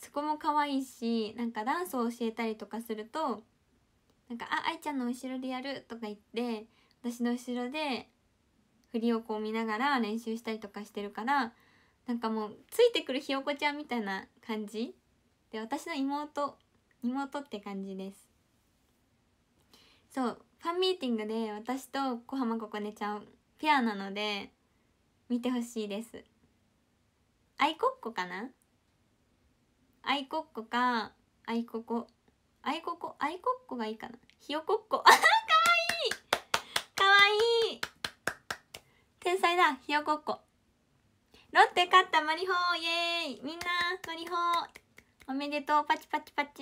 そこも可愛いしなんかダンスを教えたりとかするとなんか「あ愛ちゃんの後ろでやる」とか言って私の後ろで振りをこう見ながら練習したりとかしてるからなんかもうついてくるひよこちゃんみたいな感じで私の妹妹って感じですそうファンミーティングで私と小浜ここねちゃんペアなので見てほしいですアイコッコかなアイコッコかアイココアイココアイコッコがいいかなひよこっこ かわいいかわいい天才だひよこっこロッテ勝ったマリホーイエーイみんなマリホーおめでとうパチパチパチ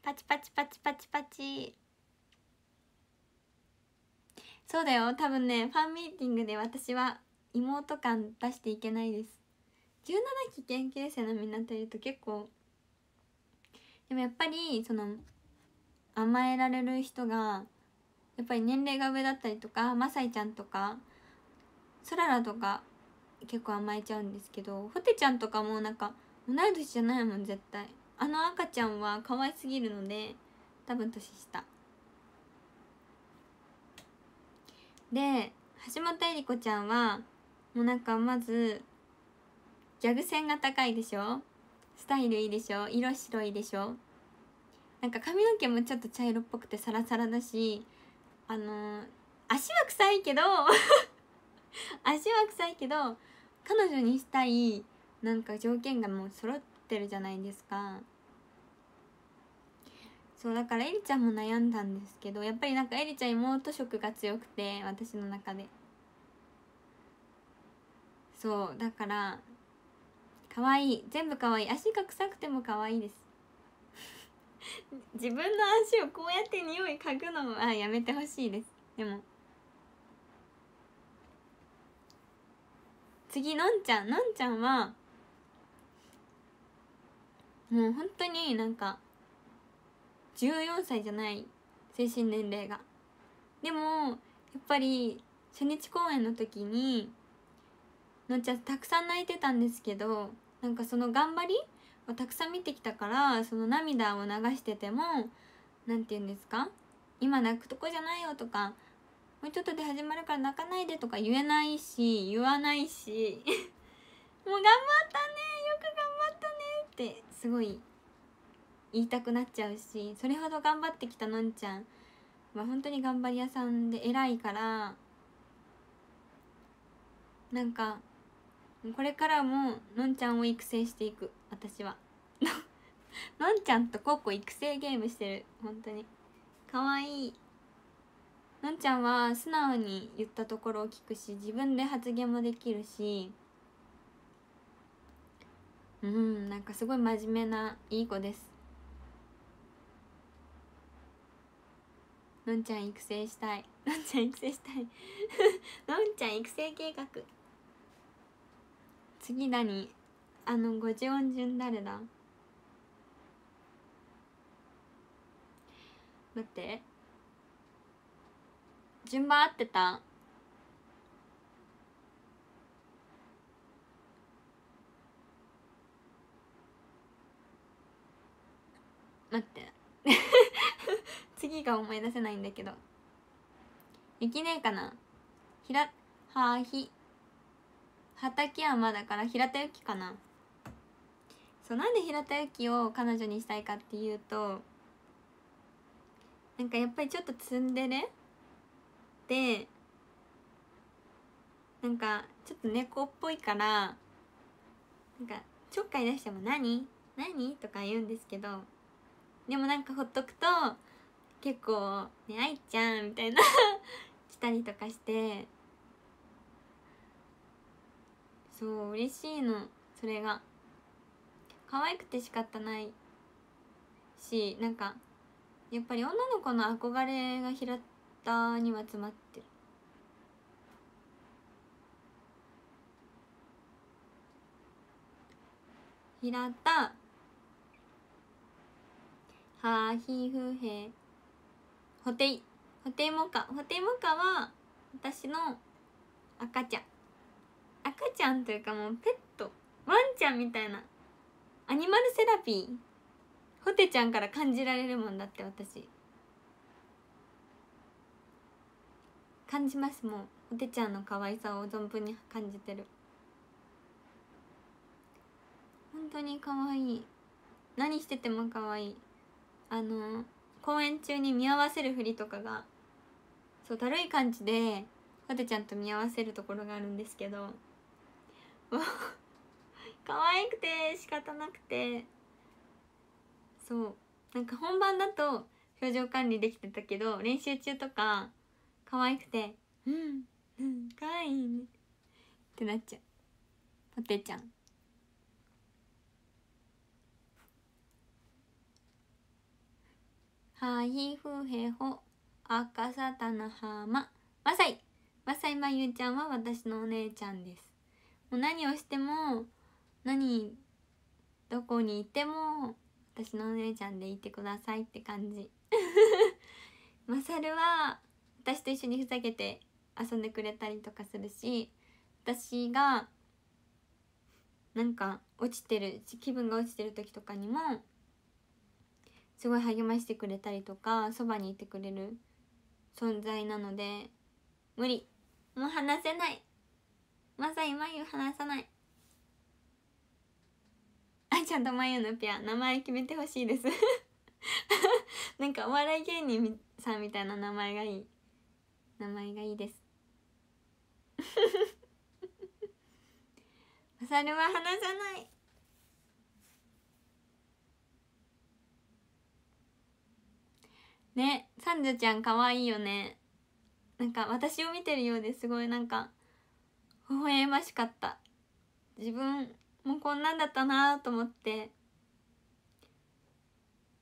パチパチパチパチパチそうだよ多分ねファンミーティングで私は妹感出していけないです17期研究生のみんなというと結構でもやっぱりその甘えられる人がやっぱり年齢が上だったりとかまさいちゃんとかそららとか結構甘えちゃうんですけどほてちゃんとかもなんか同い年じゃないもん絶対あの赤ちゃんは可愛すぎるので多分年下で橋本恵里子ちゃんはもうなんかまずギャグ線が高いでしょスタイルいいでしょ色白いでしょなんか髪の毛もちょっと茶色っぽくてサラサラだしあのー、足は臭いけど 足は臭いけど彼女にしたいなんか条件がもう揃ってるじゃないですかそうだからエリちゃんも悩んだんですけどやっぱりなんかエリちゃん妹色が強くて私の中でそうだから可愛い全部可愛い足が臭くても可愛いです 自分の足をこうやって匂い嗅ぐのはやめてほしいですでも次のんちゃんのんちゃんはもう本当になんか14歳じゃない精神年齢がでもやっぱり初日公演の時にのんちゃんたくさん泣いてたんですけどなんかその頑張りをたくさん見てきたからその涙を流してても何て言うんですか今泣くとこじゃないよとかもうちょっとで始まるから泣かないでとか言えないし言わないし もう頑張ったねよく頑張ったねってすごい言いたくなっちゃうしそれほど頑張ってきたのんちゃんは本当に頑張り屋さんで偉いからなんかこれからものんちゃんを育成していく私は のんちゃんとココ育成ゲームしてる本当にかわいいのんちゃんは素直に言ったところを聞くし自分で発言もできるしうんなんかすごい真面目ないい子ですのんちゃん育成したいのんちゃん育成したい のんちゃん育成計画次何あの五十音順誰だ待って順番合ってた待って 次が思い出せないんだけど雪ねえかなひらはひ畠山だから平田由紀かなそうなんで平田由紀を彼女にしたいかっていうとなんかやっぱりちょっとツンデレでなんかちょっと猫っぽいからなんかちょっかい出しても何「何何?」とか言うんですけどでもなんかほっとくと結構「ね愛ちゃん」みたいな したりとかしてそう嬉しいのそれが可愛くて仕方ないしなんかやっぱり女の子の憧れが平田には詰まってる平田はひふへほていてもかほていもかは私の赤ちゃん赤ちゃんというかもうペットワンちゃんみたいなアニマルセラピーホテちゃんから感じられるもんだって私感じますもうホテちゃんの可愛さを存分に感じてる本当に可愛い何してても可愛いあの公演中に見合わせるふりとかがそうだるい感じでホテちゃんと見合わせるところがあるんですけど 可愛くて仕方なくてそうなんか本番だと表情管理できてたけど練習中とか可愛くて「うんうん可愛いね」ってなっちゃうポテちゃんはひふへほ赤さたなはままさまさいまゆちゃんは私のお姉ちゃんですう何をしても何どこにいても私のお姉ちゃんでいてくださいって感じマサルは私と一緒にふざけて遊んでくれたりとかするし私がなんか落ちてる気分が落ちてる時とかにもすごい励ましてくれたりとかそばにいてくれる存在なので無理もう話せないまさに眉離さないあちゃんと眉のペア名前決めてほしいです なんかお笑い芸人さんみたいな名前がいい名前がいいですマサルは離さないねサンズちゃん可愛いよねなんか私を見てるようですごいなんか微笑ましかった自分もこんなんだったなと思って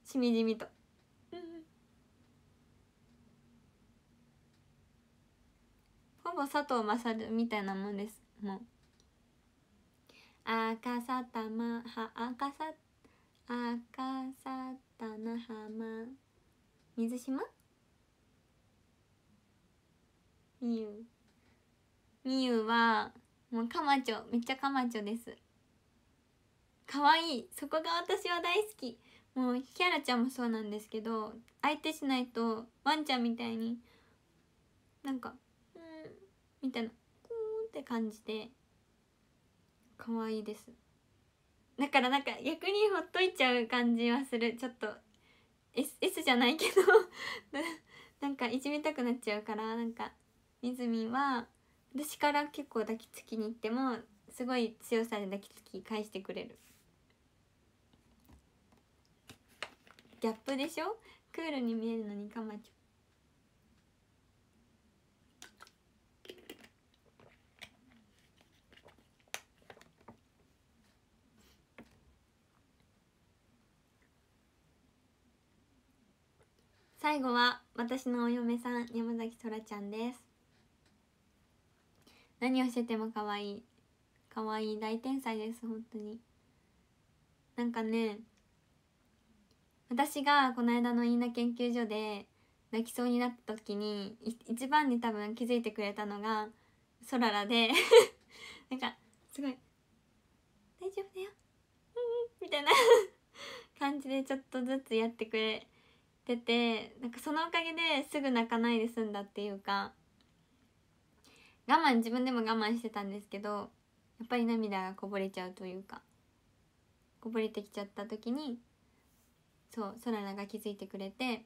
しみじみとほぼ佐藤勝みたいなもんですもう赤さたまは赤さ赤さたなはま水島いいよみゆはもうカマチョめっちゃカマチョです可愛いそこが私は大好きもうキャラちゃんもそうなんですけど相手しないとワンちゃんみたいになんかうんみたいなクーンって感じで可愛いですだからなんか逆にほっといちゃう感じはするちょっと S, S じゃないけど なんかいじめたくなっちゃうからなんかみずみは私から結構抱きつきに行ってもすごい強さで抱きつき返してくれるギャップでしょクールに見えるのにかまちょ最後は私のお嫁さん山崎そらちゃんです何をしてても可愛い可愛い大天才です本当になんかね私がこの間のインナ研究所で泣きそうになった時に一番に多分気づいてくれたのがソララで なんかすごい「大丈夫だよ」うんみたいな 感じでちょっとずつやってくれててなんかそのおかげですぐ泣かないで済んだっていうか我慢自分でも我慢してたんですけどやっぱり涙がこぼれちゃうというかこぼれてきちゃった時にそうソララが気づいてくれて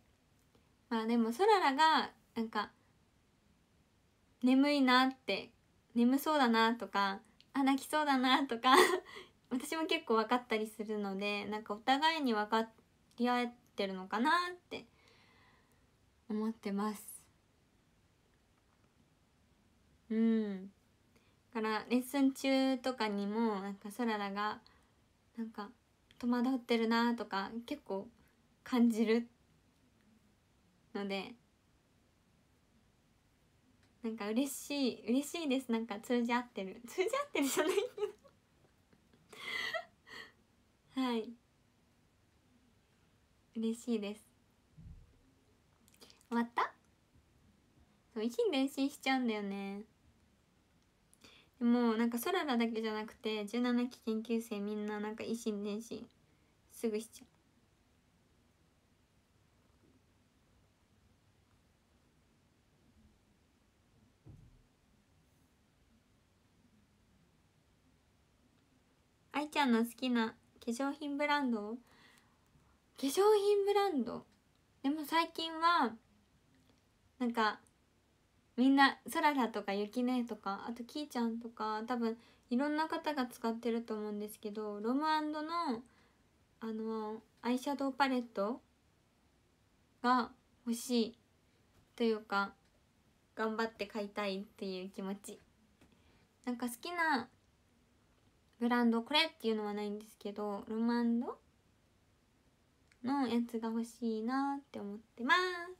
まあでもソララがなんか眠いなって眠そうだなとかあ泣きそうだなとか 私も結構分かったりするのでなんかお互いに分かり合ってるのかなって思ってます。うんからレッスン中とかにもなんか空らがなんか戸惑ってるなとか結構感じるのでなんか嬉しい嬉しいですなんか通じ合ってる通じ合ってるじゃないけどはい嬉しいです終わったそう一日練習しちゃうんだよねもうなんかソララだけじゃなくて17期研究生みんななんか維心伝心すぐしちゃう愛ちゃんの好きな化粧品ブランド化粧品ブランドでも最近はなんかみんなそららとかゆきねとかあときイちゃんとか多分いろんな方が使ってると思うんですけどロムのあのアイシャドウパレットが欲しいというか頑張って買いたいっていう気持ちなんか好きなブランドこれっていうのはないんですけどロムンドのやつが欲しいなって思ってます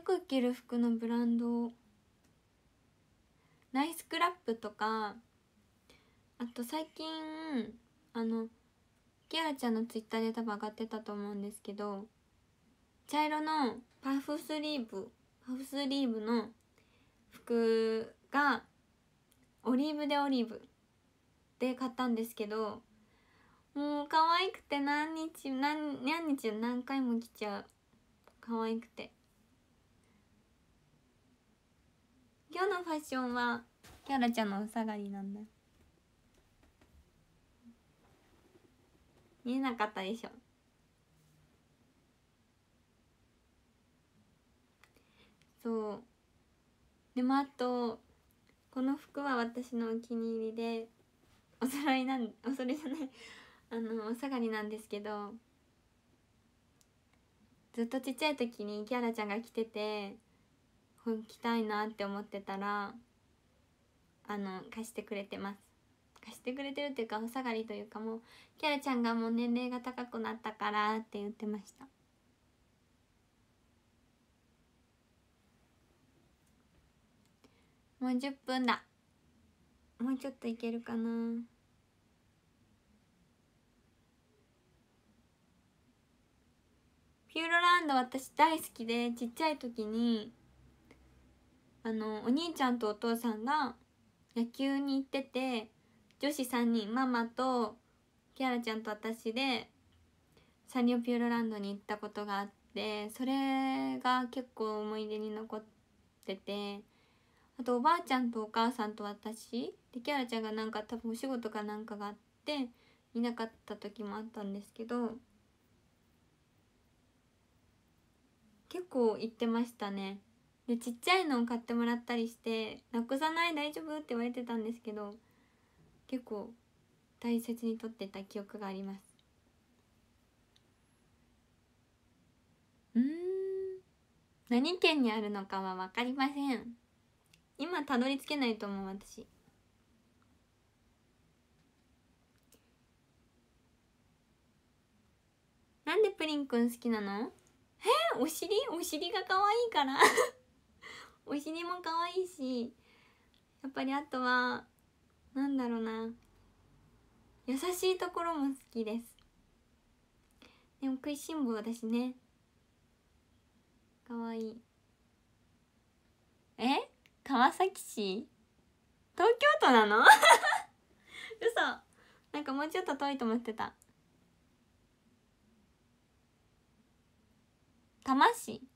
よく着る服のブランドナイスクラップとかあと最近あのキアラちゃんのツイッターで多分上がってたと思うんですけど茶色のパフスリーブパフスリーブの服がオリーブでオリーブで買ったんですけどもう可愛くて何日何何日何回も来ちゃう可愛くて今日のファッションはキャラちゃんのお下がりなんだ見えなかったでしょそうでもあとこの服は私のお気に入りでお揃いなんお揃いじゃない あのお下がりなんですけどずっとちっちゃい時にキャラちゃんが着てて本着たいなって思ってたらあの貸してくれてます貸してくれてるっていうかお下がりというかもうキャラちゃんがもう年齢が高くなったからって言ってましたもう10分だもうちょっといけるかなピューロランド私大好きでちっちゃい時にあのお兄ちゃんとお父さんが野球に行ってて女子3人ママとキャラちゃんと私でサンリオピューロランドに行ったことがあってそれが結構思い出に残っててあとおばあちゃんとお母さんと私でキャラちゃんがなんか多分お仕事かなんかがあっていなかった時もあったんですけど結構行ってましたね。でちっちゃいのを買ってもらったりして「なくさない大丈夫?」って言われてたんですけど結構大切にとってた記憶がありますうん何県にあるのかは分かりません今たどり着けないと思う私なんでプリンくん好きなのえお尻お尻が可愛いからお尻も可愛いしやっぱりあとはなんだろうな優しいところも好きですでも食いしん坊だしね可愛いえ川崎市東京都なの 嘘なんかもうちょっと遠いと思ってた多摩市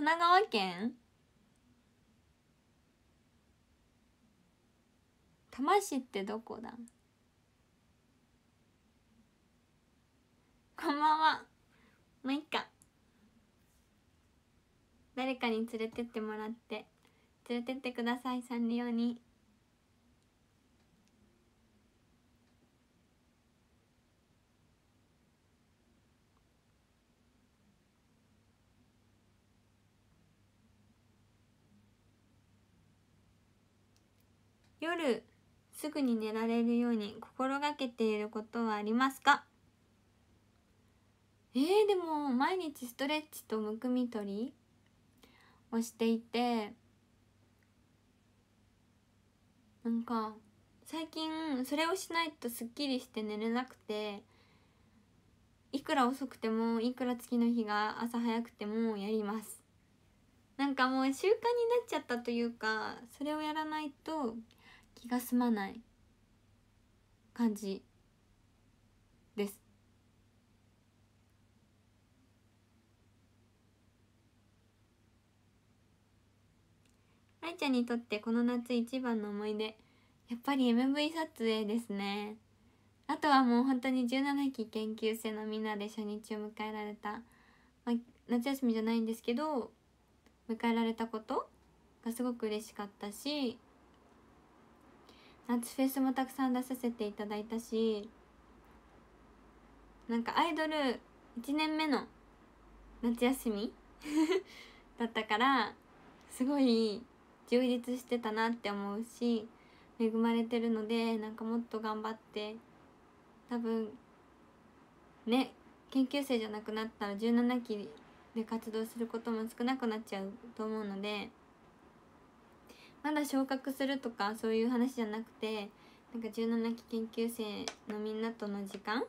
神奈川県多摩市ってどこだこんばんはまあ、いっか誰かに連れてってもらって連れてってくださいサンリオに夜すぐに寝られるように心がけていることはありますかえー、でも毎日ストレッチとむくみ取りをしていてなんか最近それをしないとすっきりして寝れなくていくら遅くてもいくら月の日が朝早くてもやりますなんかもう習慣になっちゃったというかそれをやらないと気が済まない感じです愛ちゃんにとってこの夏一番の思い出やっぱり MV 撮影ですねあとはもう本当に17期研究生のみんなで初日を迎えられた、まあ、夏休みじゃないんですけど迎えられたことがすごく嬉しかったし夏フェスもたくさん出させていただいたしなんかアイドル1年目の夏休み だったからすごい充実してたなって思うし恵まれてるのでなんかもっと頑張って多分ね研究生じゃなくなったら17期で活動することも少なくなっちゃうと思うのでまだ昇格するとかそういう話じゃなくてなんか17期研究生のみんなとの時間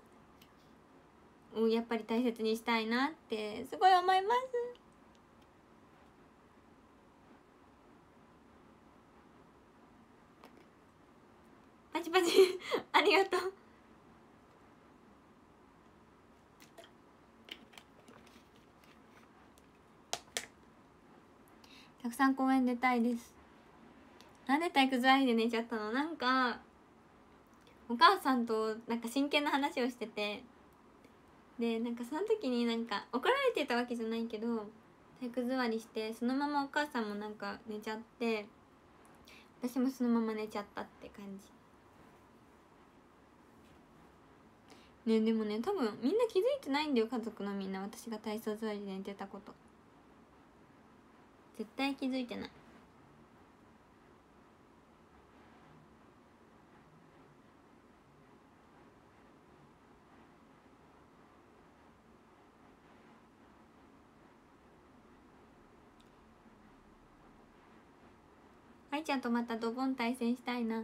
をやっぱり大切にしたいなってすごい思います。パチパチ ありがとうたくさん公演出たいですなんで体育座りで寝ちゃったのなんかお母さんとなんか真剣な話をしててでなんかその時になんか怒られてたわけじゃないけど体育座りしてそのままお母さんもなんか寝ちゃって私もそのまま寝ちゃったって感じねでもね多分みんな気づいてないんだよ家族のみんな私が体操座りで寝てたこと絶対気づいてない愛ちゃんとまたドボン対戦したいな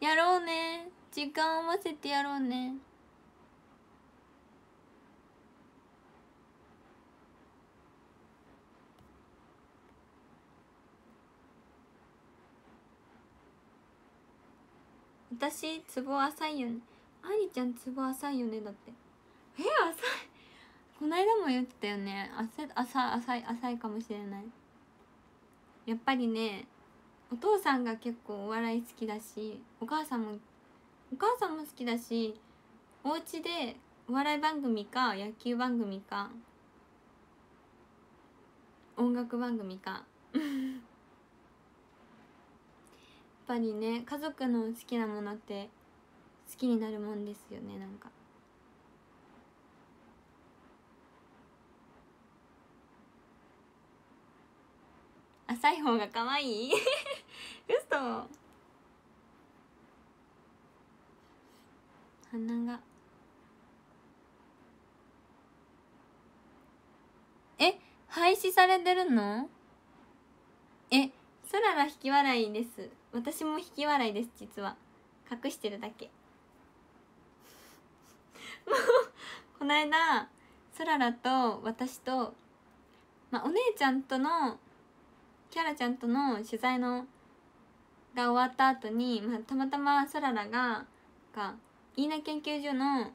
やろうね時間合わせてやろうね私ツボ浅いよねアりちゃんツボ浅いよねだってえ浅いこないだも言ってたよね浅浅い浅い浅いかもしれないやっぱりねお父さんが結構お笑い好きだしお母さんもお母さんも好きだしお家でお笑い番組か野球番組か音楽番組か やっぱりね家族の好きなものって好きになるもんですよねなんか浅い方が可愛い 嘘鼻がえ廃止されてるのえそらら引き笑いです私も引き笑いです実は隠してるだけもう この間そららと私と、まあ、お姉ちゃんとのキャラちゃんとの取材のが終わった後に、まあ、たまたまそららがいいな研究所の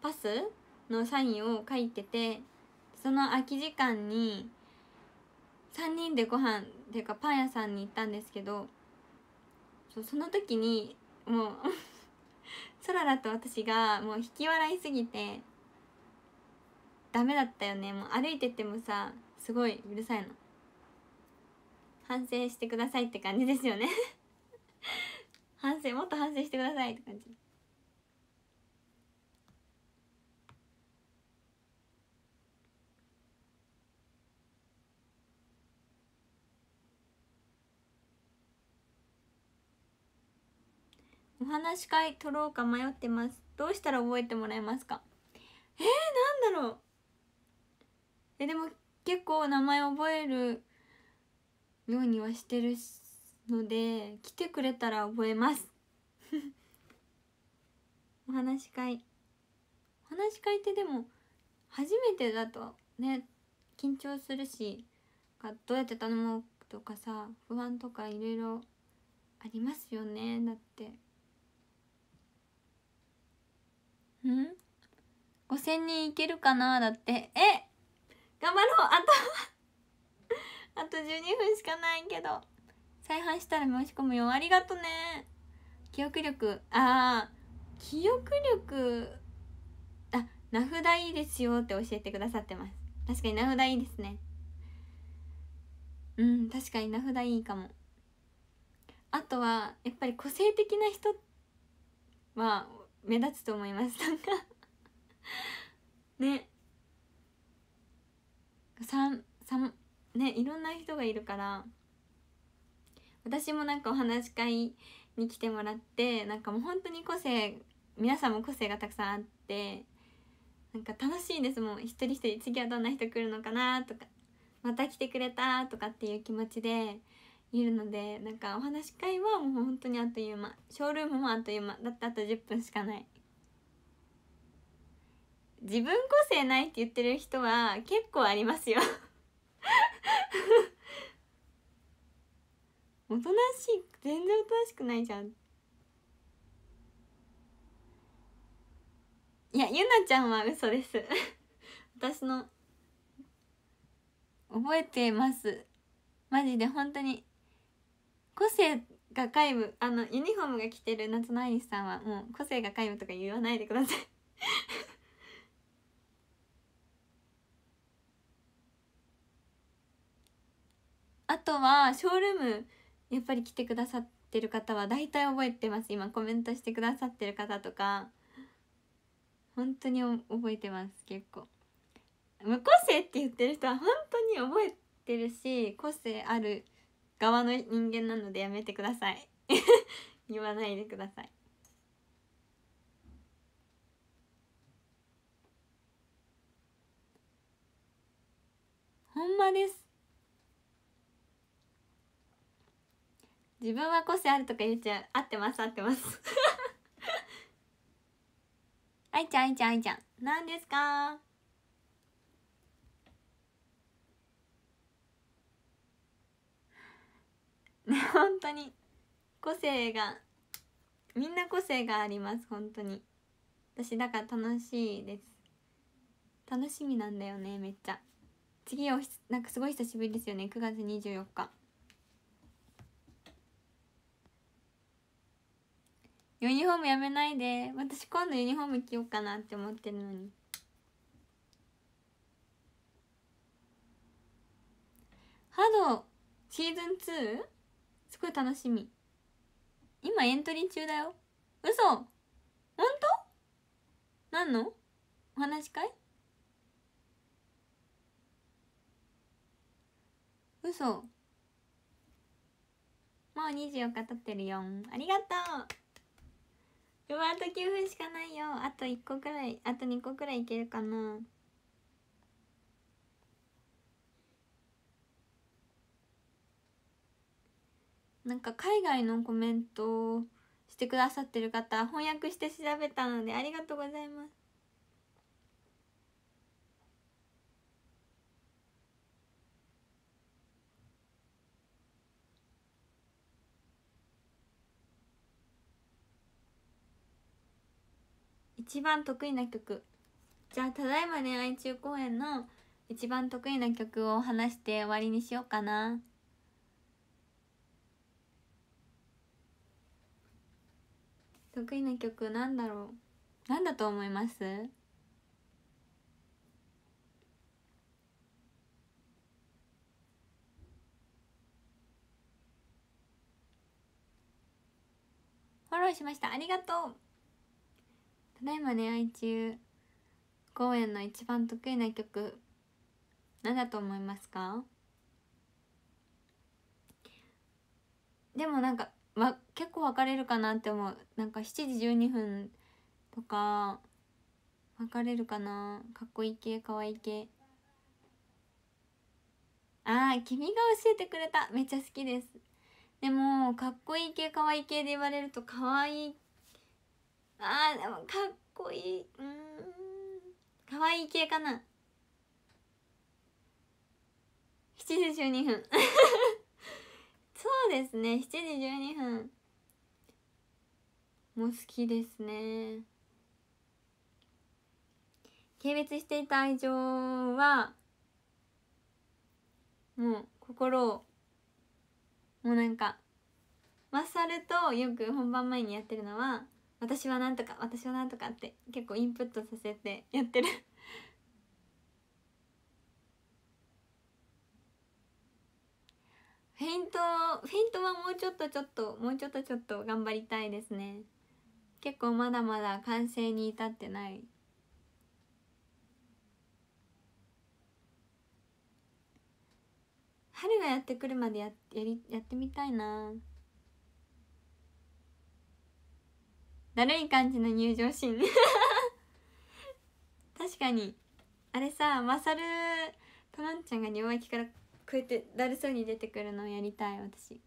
パスのサインを書いててその空き時間に3人でご飯っていうかパン屋さんに行ったんですけどその時にもうそららと私がもう引き笑いすぎてダメだったよねもう歩いててもさすごいうるさいの反省してくださいって感じですよね 反省もっと反省してくださいって感じお話し会取ろうか迷ってますどうしたら覚えてもらえますかえー、なんだろうえでも結構名前覚えるようにはしてるので来てくれたら覚えます お話し会お話し会ってでも初めてだとね緊張するしどうやって頼もうとかさ不安とかいろいろありますよねだってん5000人いけるかなだってえ頑張ろうあとあと12分しかないけど再販したら申し込むよありがとね記憶力ああ記憶力あ名札いいですよって教えてくださってます確かに名札いいですねうん確かに名札いいかもあとはやっぱり個性的な人は目立つと思いますなんかね三三ねいろんな人がいるから私もなんかお話し会に来てもらってなんかもう本当に個性皆さんも個性がたくさんあってなんか楽しいですもん一人一人次はどんな人来るのかなとかまた来てくれたとかっていう気持ちでいるのでなんかお話し会はもう本当にあっという間ショールームもあっという間だってあと10分しかない自分個性ないって言ってる人は結構ありますよ おとなしい全然おとなしくないじゃんいやゆなちゃんは嘘です 私の覚えてますマジで本当に個性が皆無あのユニフォームが着てる夏のアイリスさんはもう個性が皆無とか言わないでくださいあとはショールームやっぱり来てくださってる方は大体覚えてます今コメントしてくださってる方とか本当に覚えてます結構無個性って言ってる人は本当に覚えてるし個性ある側の人間なのでやめてください 言わないでくださいほんまです自分は個性あるとか言っちゃう合ってます合ってます 愛ちゃん愛ちゃん愛ちゃん何ですかね 本当に個性がみんな個性があります本当に私だから楽しいです楽しみなんだよねめっちゃ次おひなんかすごい久しぶりですよね9月24日ユニフォームやめないで私今度ユニフォーム着ようかなって思ってるのにハドシーズン 2? すごい楽しみ今エントリー中だよ嘘本当何のお話会嘘もう24日経ってるよありがとうでもあと9分しかないよあと1個くらいあと2個くらいいけるかななんか海外のコメントしてくださってる方翻訳して調べたのでありがとうございます一番得意な曲じゃあただいま恋愛中公演の一番得意な曲を話して終わりにしようかな得意な曲なんだろうなんだと思いますフォローしましたありがとうただいま恋愛中公演の一番得意な曲何だと思いますかでもなんか、ま、結構分かれるかなって思うなんか7時12分とか分かれるかなかっこいい系かわいい系ああ君が教えてくれためっちゃ好きですでもかっこいい系かわいい系で言われるとかわいいああでもかっこいいうんかわいい系かな7時12分 そうですね7時12分も好きですね軽蔑していた愛情はもう心をもうなんかマッサルとよく本番前にやってるのは私はなんとか私はなんとかって結構インプットさせてやってる フェイントフェイントはもうちょっとちょっともうちょっとちょっと頑張りたいですね結構まだまだ完成に至ってない春がやってくるまでややりやってみたいなだるい感じの入場シーン 確かにあれさマサルトランちゃんが両脇からこうやってだるそうに出てくるのをやりたい私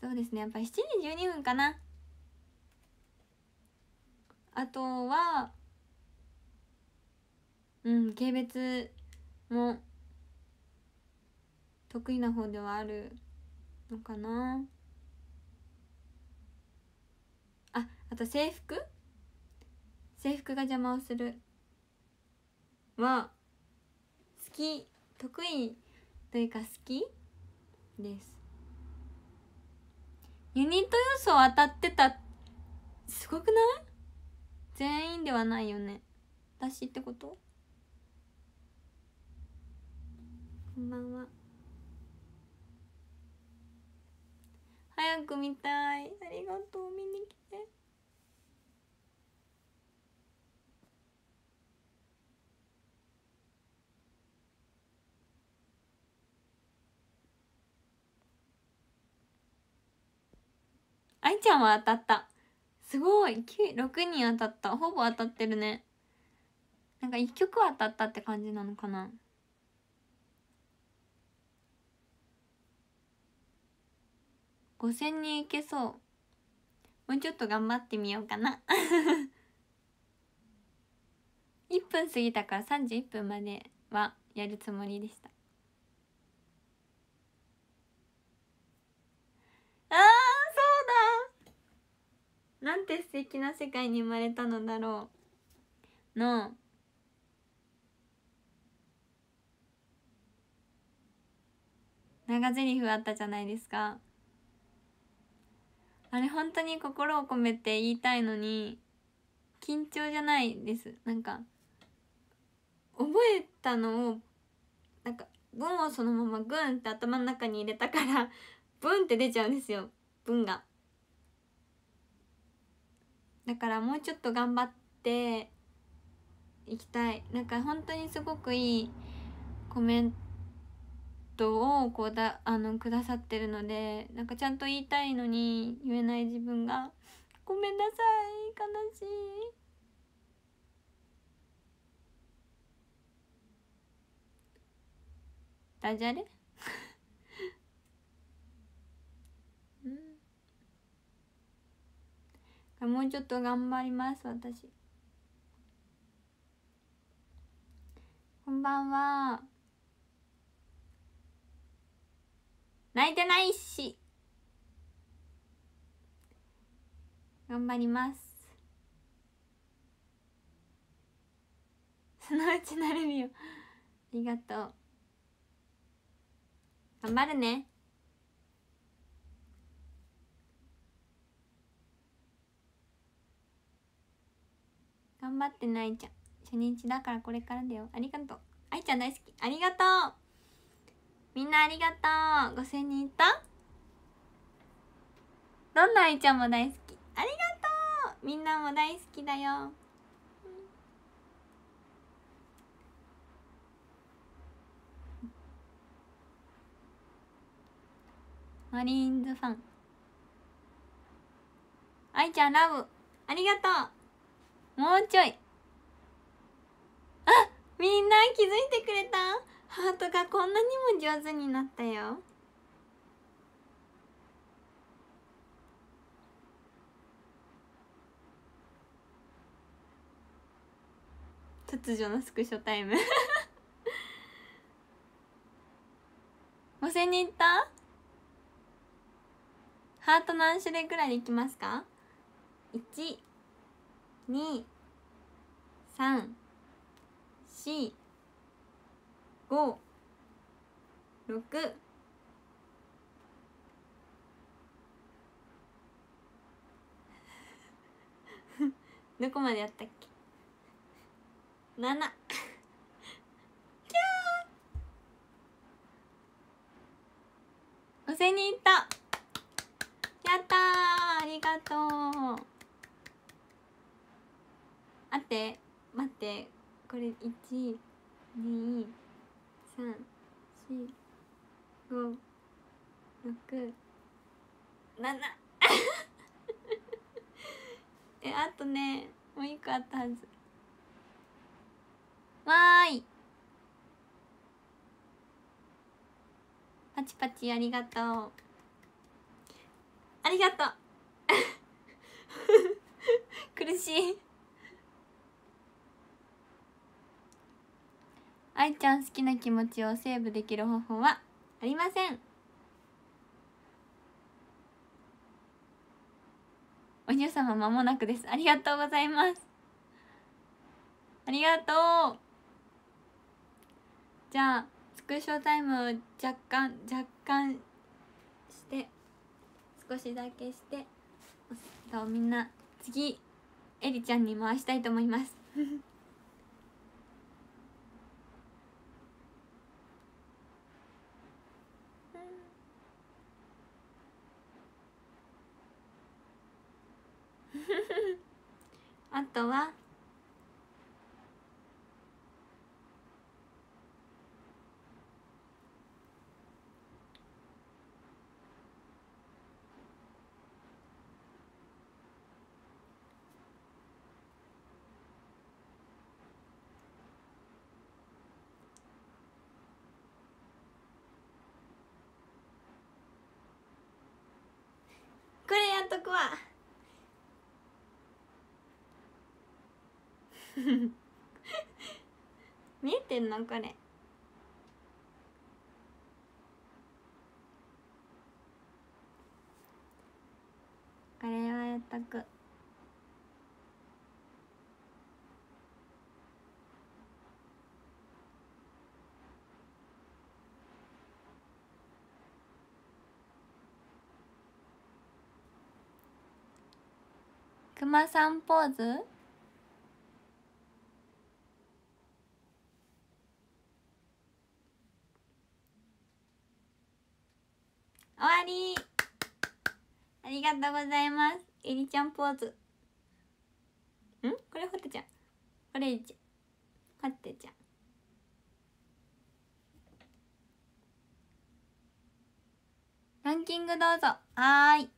そうですねやっぱ7時12分かなあとはうん軽蔑も得意な方ではあるのかなああと制服制服が邪魔をするは好き得意というか好きですユニット予想当たってたすごくない全員ではないよね私ってことこんばんは早く見たいありがとう見に来て愛ちゃんは当たったすごい6人当たったほぼ当たってるねなんか1曲当たったって感じなのかな五千人いけそうもうちょっと頑張ってみようかな1 分過ぎたから31分まではやるつもりでしたああそうだなんて素敵な世界に生まれたのだろうの長ゼリフあったじゃないですかあれ本当に心を込めて言いたいのに緊張じゃないですなんか覚えたのをなんか文をそのままグンって頭の中に入れたから ブンって出ちゃうんですよ文がだからもうちょっと頑張っていきたいなんか本当にすごくいいコメントトをこうだあのくださってるのでなんかちゃんと言いたいのに言えない自分がごめんなさい悲しい。ダジャレ うん、もうちょっと頑張ります私こんばんは泣いてないし頑張ります そのうちなれるよありがとう頑張るね頑張ってないちゃん初日だからこれからだよありがとう愛ちゃん大好きありがとうみんなありがとう五千人いったどんな愛ちゃんも大好きありがとうみんなも大好きだよマリーンズファン愛ちゃんラブありがとうもうちょいあみんな気づいてくれたハートがこんなにも上手になったよ突如のスクショタイム5 0 人いったハート何種類ぐらいでいきますか1 2 3 4五、六、どこまでやったっけ7お世に行ったやったありがとうあって待ってこれ一二三四五六七 えあとねもう一個あったはずわーいパチパチありがとうありがとう 苦しい愛ちゃん好きな気持ちをセーブできる方法はありませんお嬢様まもなくですありがとうございますありがとうじゃあスクショタイム若干若干して少しだけしてとみんな次エリちゃんに回したいと思いますあとは 見えてんのこれこれはやっとくくまさんポーズがとうございます。えりちゃんポーズ。んこれホテちゃん。これちゃん。ホテちゃん。ランキングどうぞ。はい。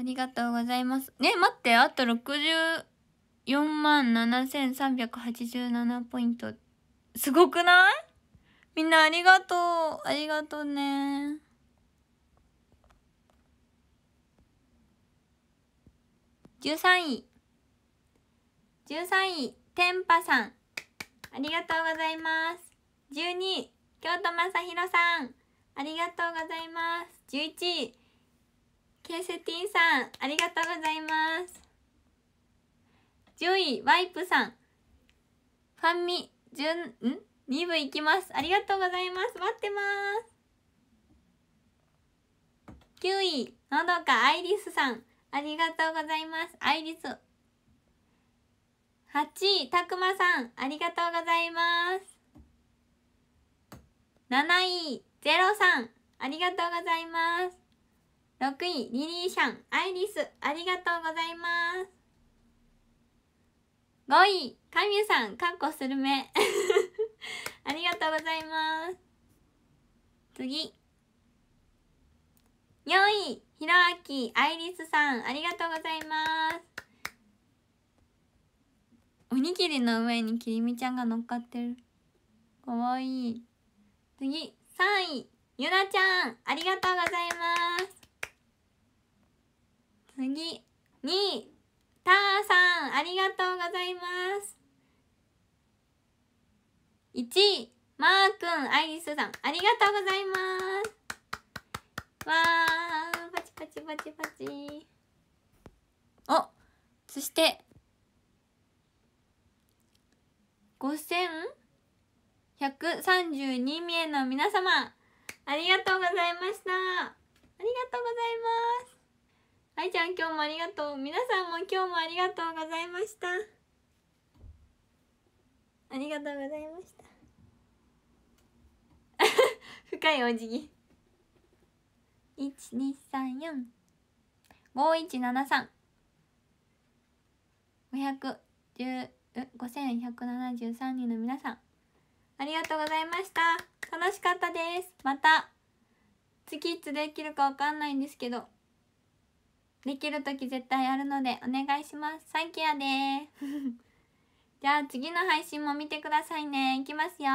ありがとうございます。ね、待って、あと64万7387ポイント。すごくないみんなありがとう。ありがとうね。13位13位天パさんありがとうございます12位京都正弘さんありがとうございます11位ケセティンさんありがとうございます10位ワイプさんファンミ10ん2部いきますありがとうございます待ってます9位のどかアイリスさんありがとうございますアイリス8位たくまさんありがとうございます7位ゼロさんありがとうございます6位リリーシャンアイリスありがとうございます5位、かみゆさん、かっこするめ。ありがとうございます。次。4位、ひろあき、アイリスさん、ありがとうございます。おにぎりの上にきりみちゃんが乗っかってる。かわいい。次、3位、ゆなちゃん、ありがとうございます。次、2位、たーさん、ありがとうございます。1位、まーくん、アイリスさん、ありがとうございます。わー。パチパチパチおそして5132名の皆様ありがとうございましたありがとうございます愛ちゃん今日もありがとう皆さんも今日もありがとうございましたありがとうございました 深いお辞儀123451735173人の皆さんありがとうございました楽しかったですまた月いつできるかわかんないんですけどできる時絶対やるのでお願いしますサンキューで じゃあ次の配信も見てくださいねいきますよ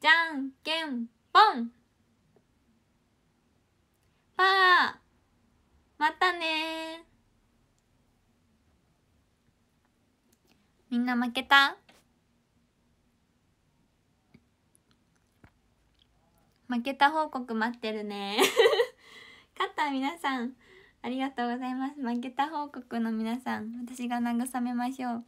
じゃんけんぽんパーまたねみんな負けた負けた報告待ってるね 勝った皆さんありがとうございます負けた報告の皆さん私が慰めましょう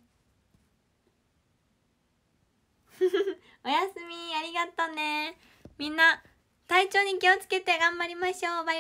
おやすみありがとうねみんな体調に気をつけて頑張りましょうバイバイ